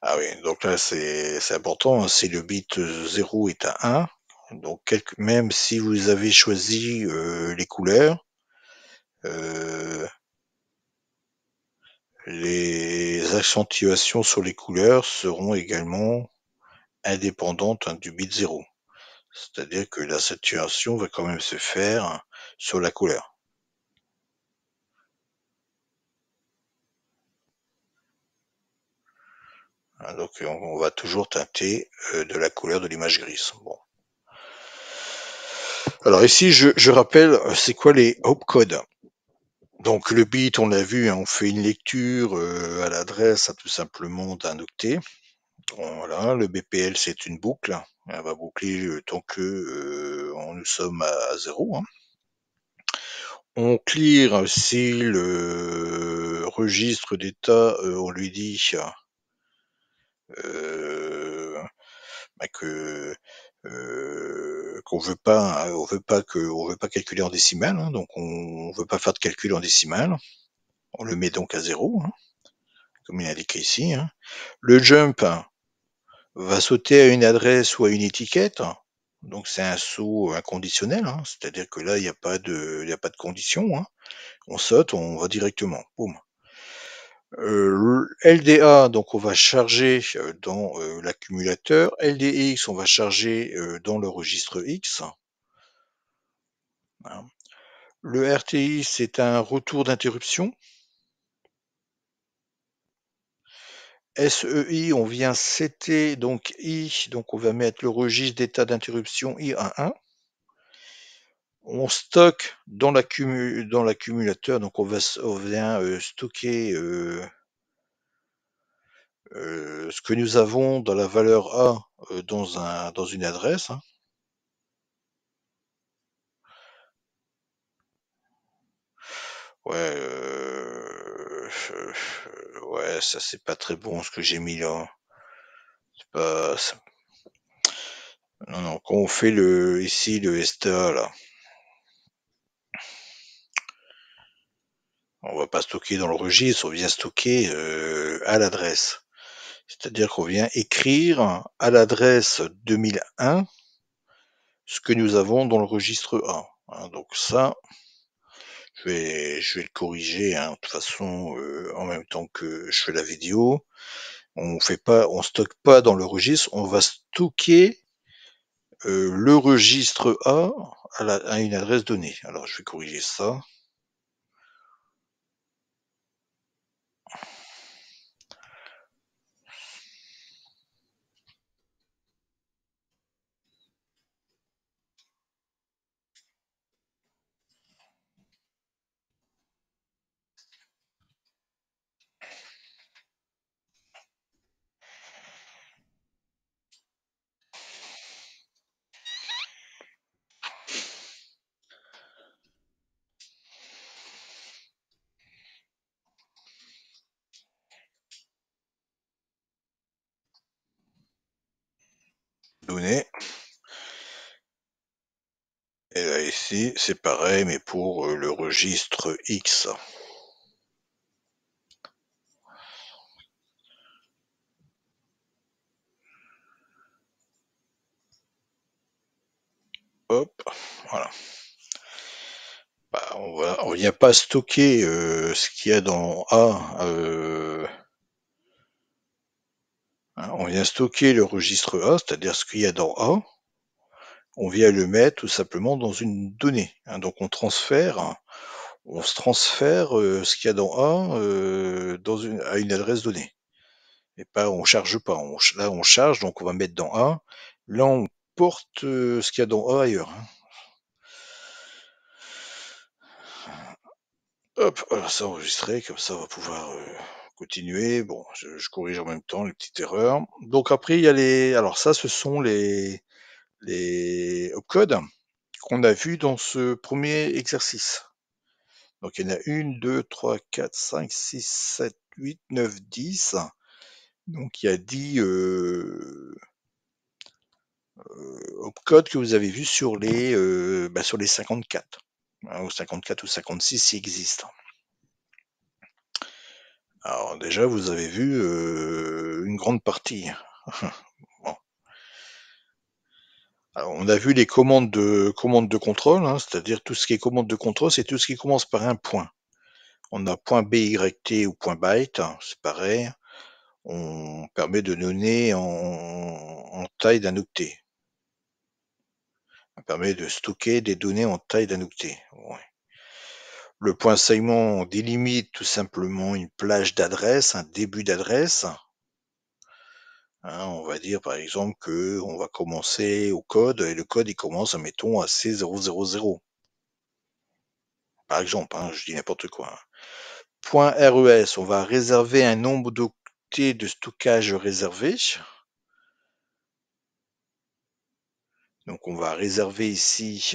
Ah oui, donc là c'est important, hein. si le bit, 0 euh, est à 1, donc même si vous avez choisi, euh, les couleurs, euh, les accentuations sur les couleurs seront également indépendantes, hein, du bit 0. C'est-à-dire que la saturation va quand même se faire sur la couleur. Hein, donc on, va toujours teinter euh, de la couleur de l'image grise. Bon. Alors ici, je, rappelle, euh, c'est quoi les opcodes Donc le bit, on l'a vu, hein, on fait une lecture euh, à l'adresse, tout simplement d'un octet. voilà, le BPL, c'est une boucle. Elle va boucler tant que nous sommes à, zéro. Hein. On clear si le registre d'état, on lui dit euh, bah que, euh, qu'on veut pas hein, on veut pas que on veut pas calculer en décimales, hein, donc on veut pas faire de calcul en décimales. On le met donc à zéro, hein, comme il est indiqué ici, Le jump va sauter à une adresse ou à une étiquette, donc c'est un saut inconditionnel, c'est-à-dire que là, il n'y a pas de il a pas de condition, On saute, on va directement, boum. Euh, LDA, donc on va charger euh, dans euh, l'accumulateur. LDX, on va charger dans le registre X. Le RTI, c'est un retour d'interruption. SEI, on vient CT, donc I, donc on va mettre le registre d'état d'interruption I11 on stocke dans l'accumulateur, donc on va on vient euh, stocker euh, euh, ce que nous avons dans la valeur A dans, un, dans une adresse. Hein. Ouais, ouais, ça c'est pas très bon ce que j'ai mis là. Non, non, quand on fait le ici le STA là. On ne va pas stocker dans le registre, on vient stocker euh, à l'adresse. C'est-à-dire qu'on vient écrire à l'adresse 2001 ce que nous avons dans le registre A. Hein. donc ça, je vais, le corriger hein, de toute façon euh, en même temps que je fais la vidéo. On fait pas, on stocke pas dans le registre, on va stocker euh, le registre A à, à une adresse donnée. Alors je vais corriger ça. c'est pareil, mais pour euh, le registre X. Hop, voilà. Bah, on ne vient pas stocker euh, ce qu'il y a dans A. Euh, hein, on vient stocker le registre A, c'est-à-dire ce qu'il y a dans A on vient le mettre tout simplement dans une donnée. Hein. donc on transfère, on se transfère euh, ce qu'il y a dans A euh, dans une, à une adresse donnée. Et pas on charge pas. là on charge, donc on va mettre dans A. Là on porte euh, ce qu'il y a dans A ailleurs. Hein. Hop, voilà, ça enregistré, comme ça on va pouvoir continuer. Bon, je, corrige en même temps les petites erreurs. Donc après, il y a les. Alors ça, ce sont les, les opcodes qu'on a vus dans ce premier exercice. Donc il y en a 1, 2, 3, 4, 5, 6, 7, 8, 9, 10. Donc il y a 10 euh, euh, opcodes que vous avez vus sur les, euh, bah, sur les 54, hein, ou 54 ou 56 s'il existe. Alors déjà, vous avez vu euh, une grande partie. on a vu les commandes de, commandes de contrôle, hein, c'est-à-dire tout ce qui est commande de contrôle, c'est tout ce qui commence par un point. On a point BYT ou point byte, hein, c'est pareil. On permet de donner en, taille d'un octet. On permet de stocker des données en taille d'un octet. Le point segment délimite tout simplement une plage d'adresse, un début d'adresse, Hein, on va dire par exemple que on va commencer au code et le code il commence, mettons, à C000. Par exemple, hein, je dis n'importe quoi. Hein. .res, on va réserver un nombre d'octets de stockage réservé. Donc on va réserver ici.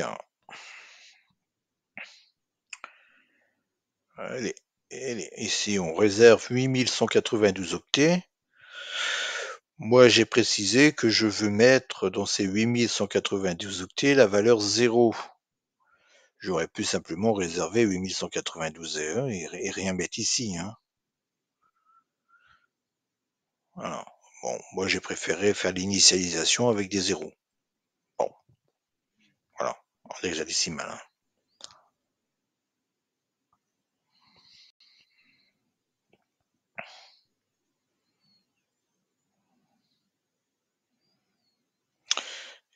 Allez, allez, ici on réserve 8192 octets. Moi, j'ai précisé que je veux mettre dans ces 8192 octets la valeur 0. J'aurais pu simplement réserver 8192 et, et rien mettre ici. Hein. Voilà. Bon, moi j'ai préféré faire l'initialisation avec des zéros. Bon. Voilà. déjà si malin. Hein.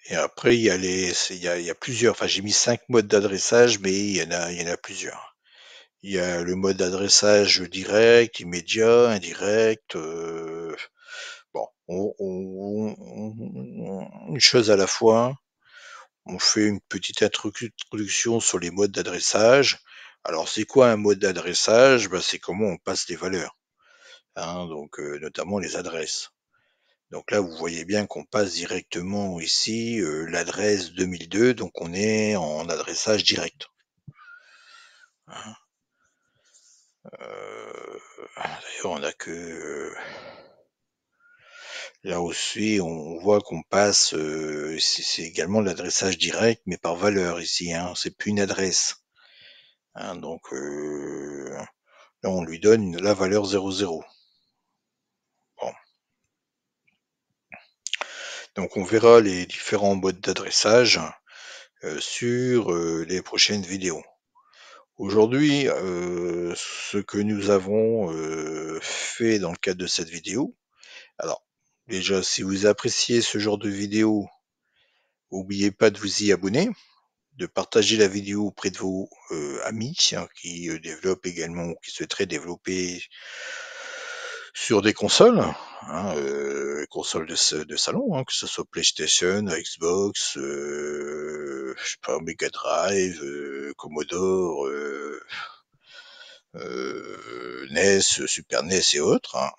Et après, il y a les, il y a, plusieurs. Enfin, j'ai mis cinq modes d'adressage, mais il y en a, il y en a plusieurs. Il y a le mode d'adressage direct, immédiat, indirect. Euh, bon, une chose à la fois. On fait une petite introduction sur les modes d'adressage. Alors, c'est quoi un mode d'adressage Ben, C'est comment on passe des valeurs, hein, donc euh, notamment les adresses. Donc là, vous voyez bien qu'on passe directement ici euh, l'adresse 2002, donc on est en adressage direct. Hein euh, d'ailleurs, on a que... Euh, là aussi, on voit qu'on passe, c'est également l'adressage direct, mais par valeur ici, hein, c'est plus une adresse. Hein, donc là, on lui donne la valeur 00. Donc on verra les différents modes d'adressage euh, sur euh, les prochaines vidéos. Aujourd'hui, euh, ce que nous avons fait dans le cadre de cette vidéo, alors déjà si vous appréciez ce genre de vidéo, n'oubliez pas de vous y abonner, de partager la vidéo auprès de vos amis hein, qui développent également ou qui souhaiteraient développer sur des consoles, hein, euh, consoles de, salon, hein, que ce soit PlayStation, Xbox, euh, je sais pas, Mega Drive, euh, Commodore, euh, NES, Super NES et autres. Hein.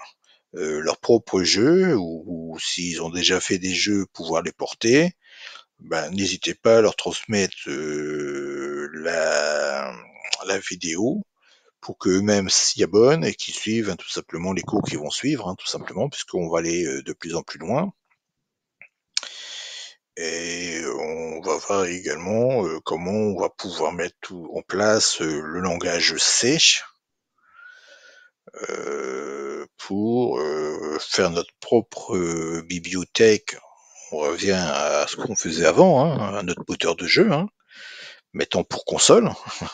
leurs propres jeux ou, s'ils ont déjà fait des jeux pouvoir les porter ben n'hésitez pas à leur transmettre la, la vidéo pour eux mêmes s'y abonnent et qu'ils suivent hein, tout simplement les cours qui vont suivre, hein, tout simplement, puisqu'on va aller euh, de plus en plus loin. Et on va voir également euh, comment on va pouvoir mettre tout en place euh, le langage C pour faire notre propre bibliothèque. On revient à ce qu'on faisait avant, hein, à notre moteur de jeu, hein, mettons pour console.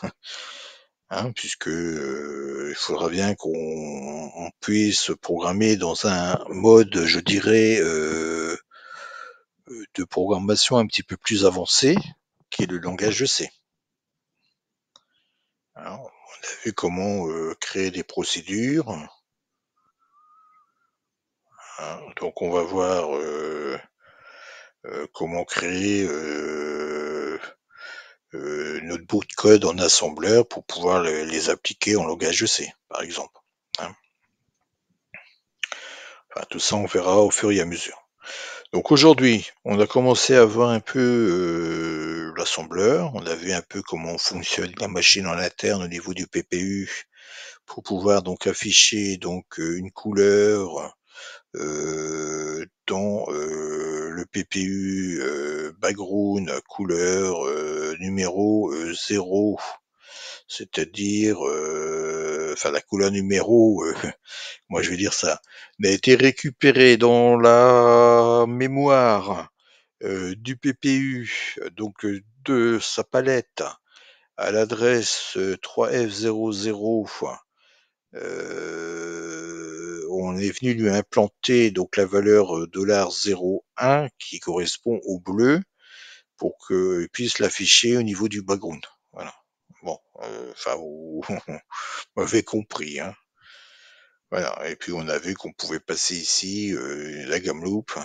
puisqu'il hein, puisque euh, il faudra bien qu'on puisse programmer dans un mode, je dirais, euh, euh, de programmation un petit peu plus avancé, qui est le langage e C. Alors, on a vu comment créer des procédures. Hein, donc, on va voir comment créer euh, notre bout de code en assembleur pour pouvoir les, appliquer en langage e C, par exemple. Hein. tout ça, on verra au fur et à mesure. Donc aujourd'hui, on a commencé à voir un peu euh, l'assembleur, on a vu un peu comment fonctionne la machine en interne au niveau du PPU pour pouvoir donc afficher donc euh, une couleur euh, dans euh, le PPU euh, background couleur numéro 0, c'est-à-dire enfin la couleur numéro, moi je vais dire ça, a été récupéré dans la mémoire du PPU, donc de sa palette à l'adresse 3F00 euh, on est venu lui implanter donc la valeur euh, dollar 01 qui correspond au bleu pour qu'il puisse l'afficher au niveau du background. Voilà. Bon, euh, enfin, vous, m'avez compris. Hein. Voilà. Et puis on a vu qu'on pouvait passer ici la gamme loop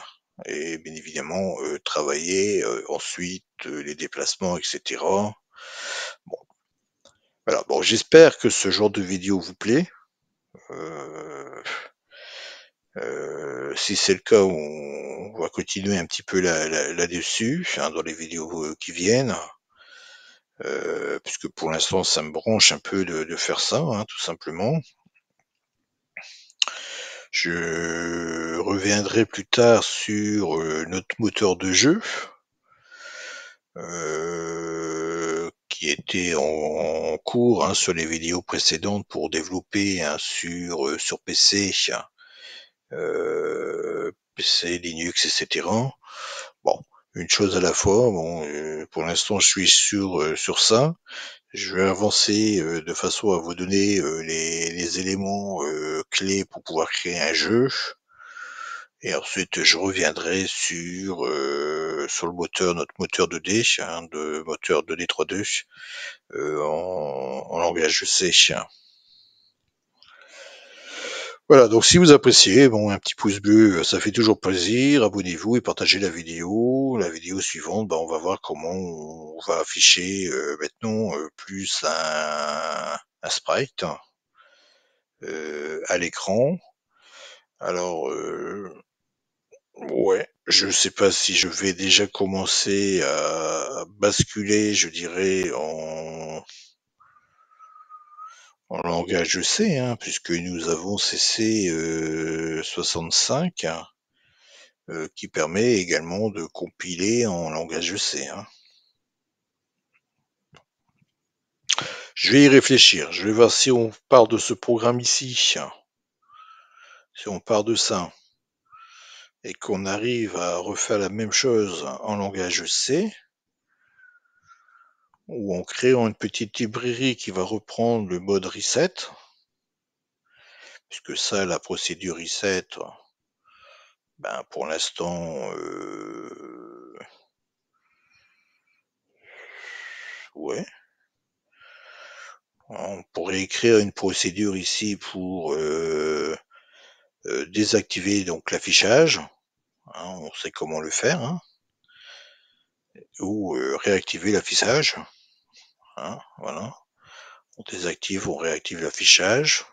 et bien évidemment travailler ensuite les déplacements, etc. Bon. Voilà. Bon, j'espère que ce genre de vidéo vous plaît. Euh, euh, si c'est le cas, on, va continuer un petit peu là-dessus hein, dans les vidéos euh, qui viennent, euh, puisque pour l'instant ça me branche un peu de, de faire ça, hein, tout simplement. Je reviendrai plus tard sur notre moteur de jeu. Euh, qui était en cours hein, sur les vidéos précédentes pour développer hein, sur, euh, sur PC, euh, PC, Linux, etc. Bon, une chose à la fois. Bon, euh, pour l'instant, je suis sur, sur ça. Je vais avancer de façon à vous donner les éléments clés pour pouvoir créer un jeu. Et ensuite, je reviendrai sur, euh, sur le moteur, notre moteur 2D, hein, de moteur 2D 3D euh, en, en, langage C. Voilà, donc si vous appréciez, bon, un petit pouce bleu, euh, ça fait toujours plaisir. Abonnez-vous et partagez la vidéo. La vidéo suivante, ben, on va voir comment on va afficher euh, maintenant plus un, sprite à l'écran. Alors, euh, Ouais, je sais pas si je vais déjà commencer à basculer, je dirais, en en langage C, hein, puisque nous avons CC 65, euh, hein, euh, qui permet également de compiler en langage C. Hein. Je vais y réfléchir. Je vais voir si on part de ce programme ici. Si on part de ça et qu'on arrive à refaire la même chose en langage C, ou en créant une petite librairie qui va reprendre le mode reset, puisque ça, la procédure reset, ben pour l'instant, euh, ouais. On pourrait écrire une procédure ici pour euh, euh, désactiver donc l'affichage, hein, on sait comment le faire, hein, ou euh, réactiver l'affichage. Hein, voilà. On désactive, on réactive l'affichage.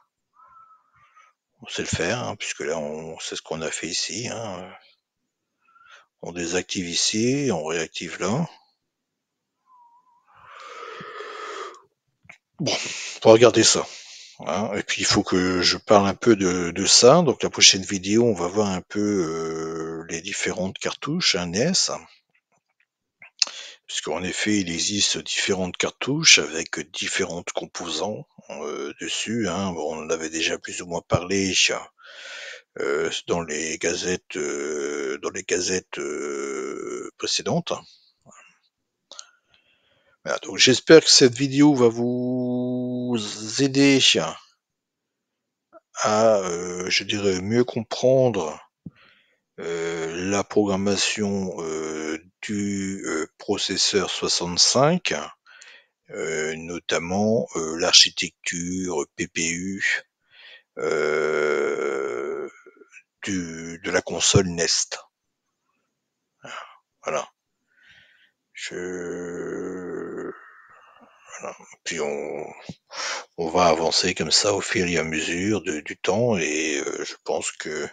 On sait le faire, puisque là on sait ce qu'on a fait ici. On désactive ici, on réactive là. Bon, on va regarder ça et puis il faut que je parle un peu de, ça. Donc la prochaine vidéo, on va voir un peu euh, les différentes cartouches hein, NES. Puisqu'en effet, il existe différentes cartouches avec différentes composants euh, dessus. Hein. on en avait déjà plus ou moins parlé euh, dans les gazettes, dans les gazettes précédentes. Bah, donc j'espère que cette vidéo va vous aider à, euh, je dirais, mieux comprendre euh, la programmation euh, du processeur 65, notamment l'architecture PPU du, de la console Nest. Voilà. Je puis on, va avancer comme ça au fur et à mesure du temps et euh, je pense que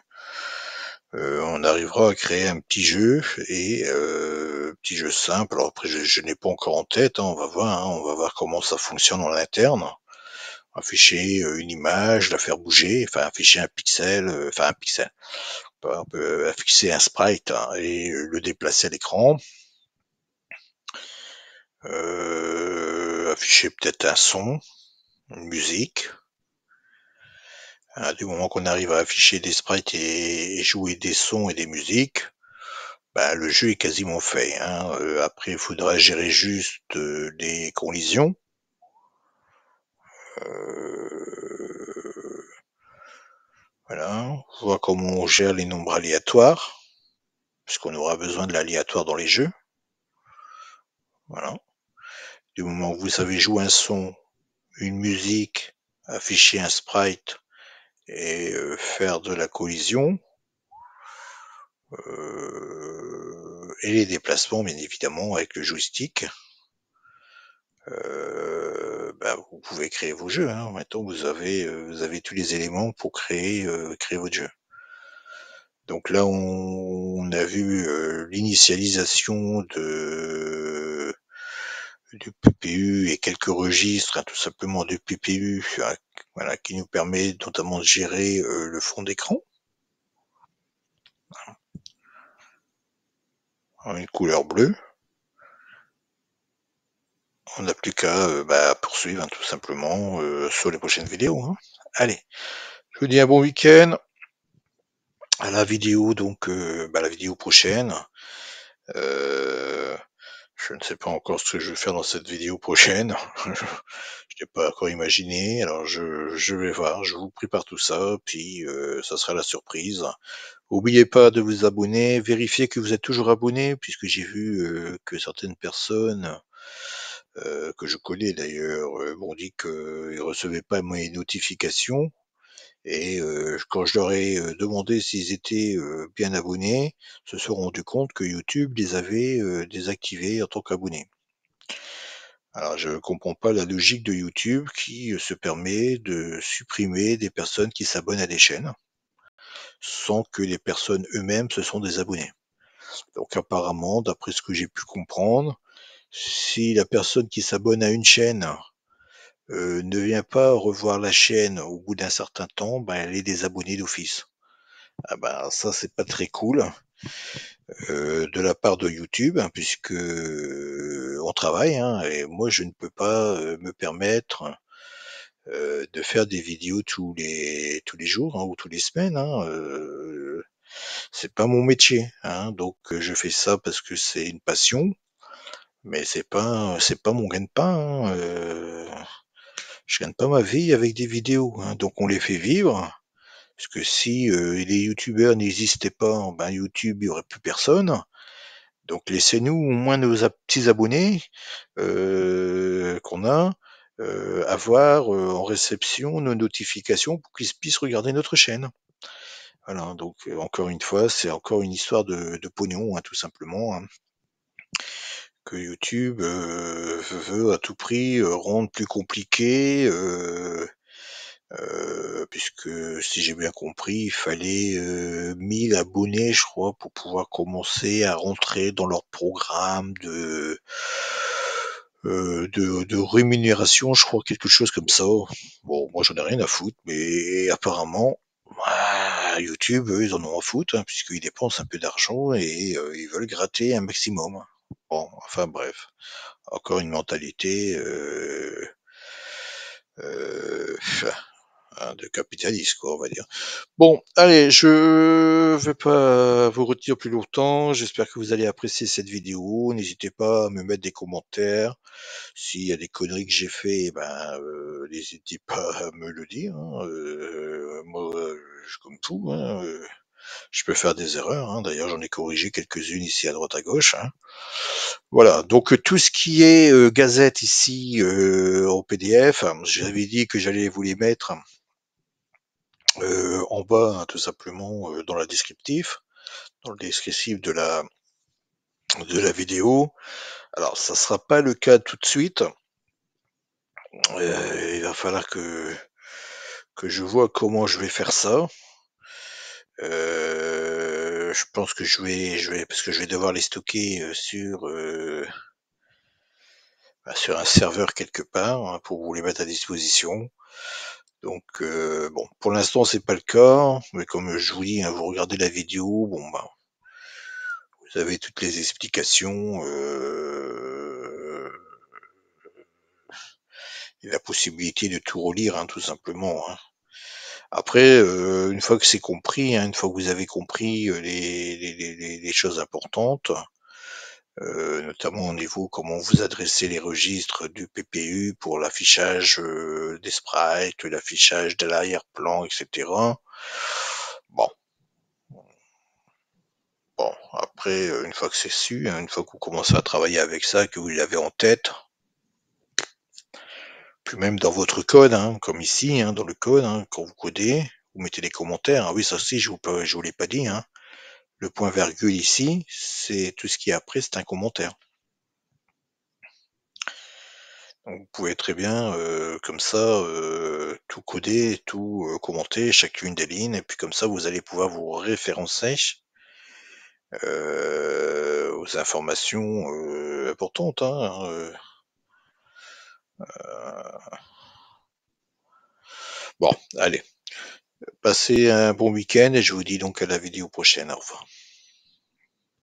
euh, on arrivera à créer un petit jeu et euh, petit jeu simple. Alors après, je, n'ai pas encore en tête. Hein, on va voir. Hein, on va voir comment ça fonctionne en interne. Afficher une image, la faire bouger, enfin afficher un pixel, enfin un pixel. On afficher un sprite hein, et le déplacer à l'écran afficher peut-être un son, une musique. Hein, du moment qu'on arrive à afficher des sprites et jouer des sons et des musiques, ben, le jeu est quasiment fait. Hein. Euh, après, il faudra gérer juste des euh, collisions. Euh, voilà, on voit comment on gère les nombres aléatoires, puisqu'on aura besoin de l'aléatoire dans les jeux. Voilà du moment où vous savez jouer un son, une musique, afficher un sprite et euh, faire de la collision, euh, et les déplacements bien évidemment avec le joystick, euh, bah, vous pouvez créer vos jeux. Hein. Maintenant, vous avez, vous avez tous les éléments pour créer, créer votre jeu. Donc là, on, on a vu l'initialisation de du PPU et quelques registres, hein, tout simplement du PPU, hein, voilà, qui nous permet notamment de gérer euh, le fond d'écran. Voilà. Une couleur bleue. On n'a plus qu'à euh, bah, poursuivre hein, tout simplement euh, sur les prochaines vidéos. Allez, je vous dis un bon week-end. À la vidéo, donc bah, la vidéo prochaine. Je ne sais pas encore ce que je vais faire dans cette vidéo prochaine. je n'ai pas encore imaginé. Alors je, vais voir, je vous prépare tout ça, puis euh, ça sera la surprise. N'oubliez pas de vous abonner, vérifiez que vous êtes toujours abonné, puisque j'ai vu euh, que certaines personnes euh, que je connais d'ailleurs m'ont dit qu'ils ne recevaient pas mes notifications. Et quand je leur ai demandé s'ils étaient bien abonnés, se sont rendus compte que YouTube les avait désactivés en tant qu'abonnés. Alors je ne comprends pas la logique de YouTube qui se permet de supprimer des personnes qui s'abonnent à des chaînes sans que les personnes eux-mêmes se sont désabonnées. Donc apparemment, d'après ce que j'ai pu comprendre, si la personne qui s'abonne à une chaîne euh, ne vient pas revoir la chaîne au bout d'un certain temps, ben elle est désabonnée d'office. Ah bah, ça, c'est pas très cool, euh, de la part de YouTube, hein, puisque, euh, on travaille, hein, et moi je ne peux pas, me permettre, de faire des vidéos tous les tous les jours, hein, ou tous les semaines, hein, c'est pas mon métier, donc je fais ça parce que c'est une passion, mais c'est pas c'est pas mon gain de pain je gagne pas ma vie avec des vidéos, hein. donc on les fait vivre. Parce que si euh, les youtubeurs n'existaient pas, ben YouTube, il n'y aurait plus personne. Donc laissez-nous au moins nos petits abonnés euh, qu'on a avoir euh, en réception nos notifications pour qu'ils puissent regarder notre chaîne. Voilà, donc encore une fois, c'est encore une histoire de, de pognon, hein, tout simplement. Hein que YouTube euh, veut à tout prix euh, rendre plus compliqué, euh, puisque si j'ai bien compris, il fallait 1000 abonnés, je crois, pour pouvoir commencer à rentrer dans leur programme de, de, rémunération, je crois, quelque chose comme ça. Bon, moi j'en ai rien à foutre, mais apparemment... Bah, YouTube, ils en ont à foutre, hein, puisqu'ils dépensent un peu d'argent et ils veulent gratter un maximum enfin bref, encore une mentalité euh, euh, ah, de capitaliste, quoi, on va dire. Bon, allez, je vais pas vous retirer plus longtemps. J'espère que vous allez apprécier cette vidéo. N'hésitez pas à me mettre des commentaires. S'il y a des conneries que j'ai fait, eh ben, euh, n'hésitez pas à me le dire. Hein. moi, comme tout. Hein, je peux faire des erreurs, hein. d'ailleurs j'en ai corrigé quelques-unes ici à droite à gauche. Hein. Voilà, donc euh, tout ce qui est euh, gazette ici au euh, PDF, hein, j'avais dit que j'allais vous les mettre en bas, tout simplement, dans la descriptif, dans le descriptif de la, vidéo. Alors ça ne sera pas le cas tout de suite. il va falloir que, que je vois comment je vais faire ça. Euh, je pense que je vais, je vais, parce que je vais devoir les stocker euh, sur euh, bah, sur un serveur quelque part hein, pour vous les mettre à disposition. Donc bon, pour l'instant c'est pas le cas, mais comme je vous dis, hein, vous regardez la vidéo, bon bah vous avez toutes les explications. Et la possibilité de tout relire, hein, tout simplement. Hein. Après, euh, une fois que c'est compris, hein, une fois que vous avez compris, euh, les choses importantes, euh, notamment au niveau comment vous adressez les registres du PPU pour l'affichage, des sprites, l'affichage de l'arrière-plan etc. Bon. Bon, après, une fois que c'est su, hein, une fois que vous commencez à travailler avec ça, que vous l'avez en tête puis même dans votre code, hein, comme ici, hein, dans le code, hein, quand vous codez, vous mettez des commentaires. Ah oui, ça aussi, je vous, vous l'ai pas dit. Le point virgule ici, c'est tout ce qui est après, c'est un commentaire. vous pouvez très bien, euh, comme ça, euh, tout coder, tout euh, commenter, chacune des lignes, et puis comme ça, vous allez pouvoir vous référencer aux informations importantes. Hein, euh, bon, allez, passez un bon week-end et je vous dis donc à la vidéo prochaine. Au revoir.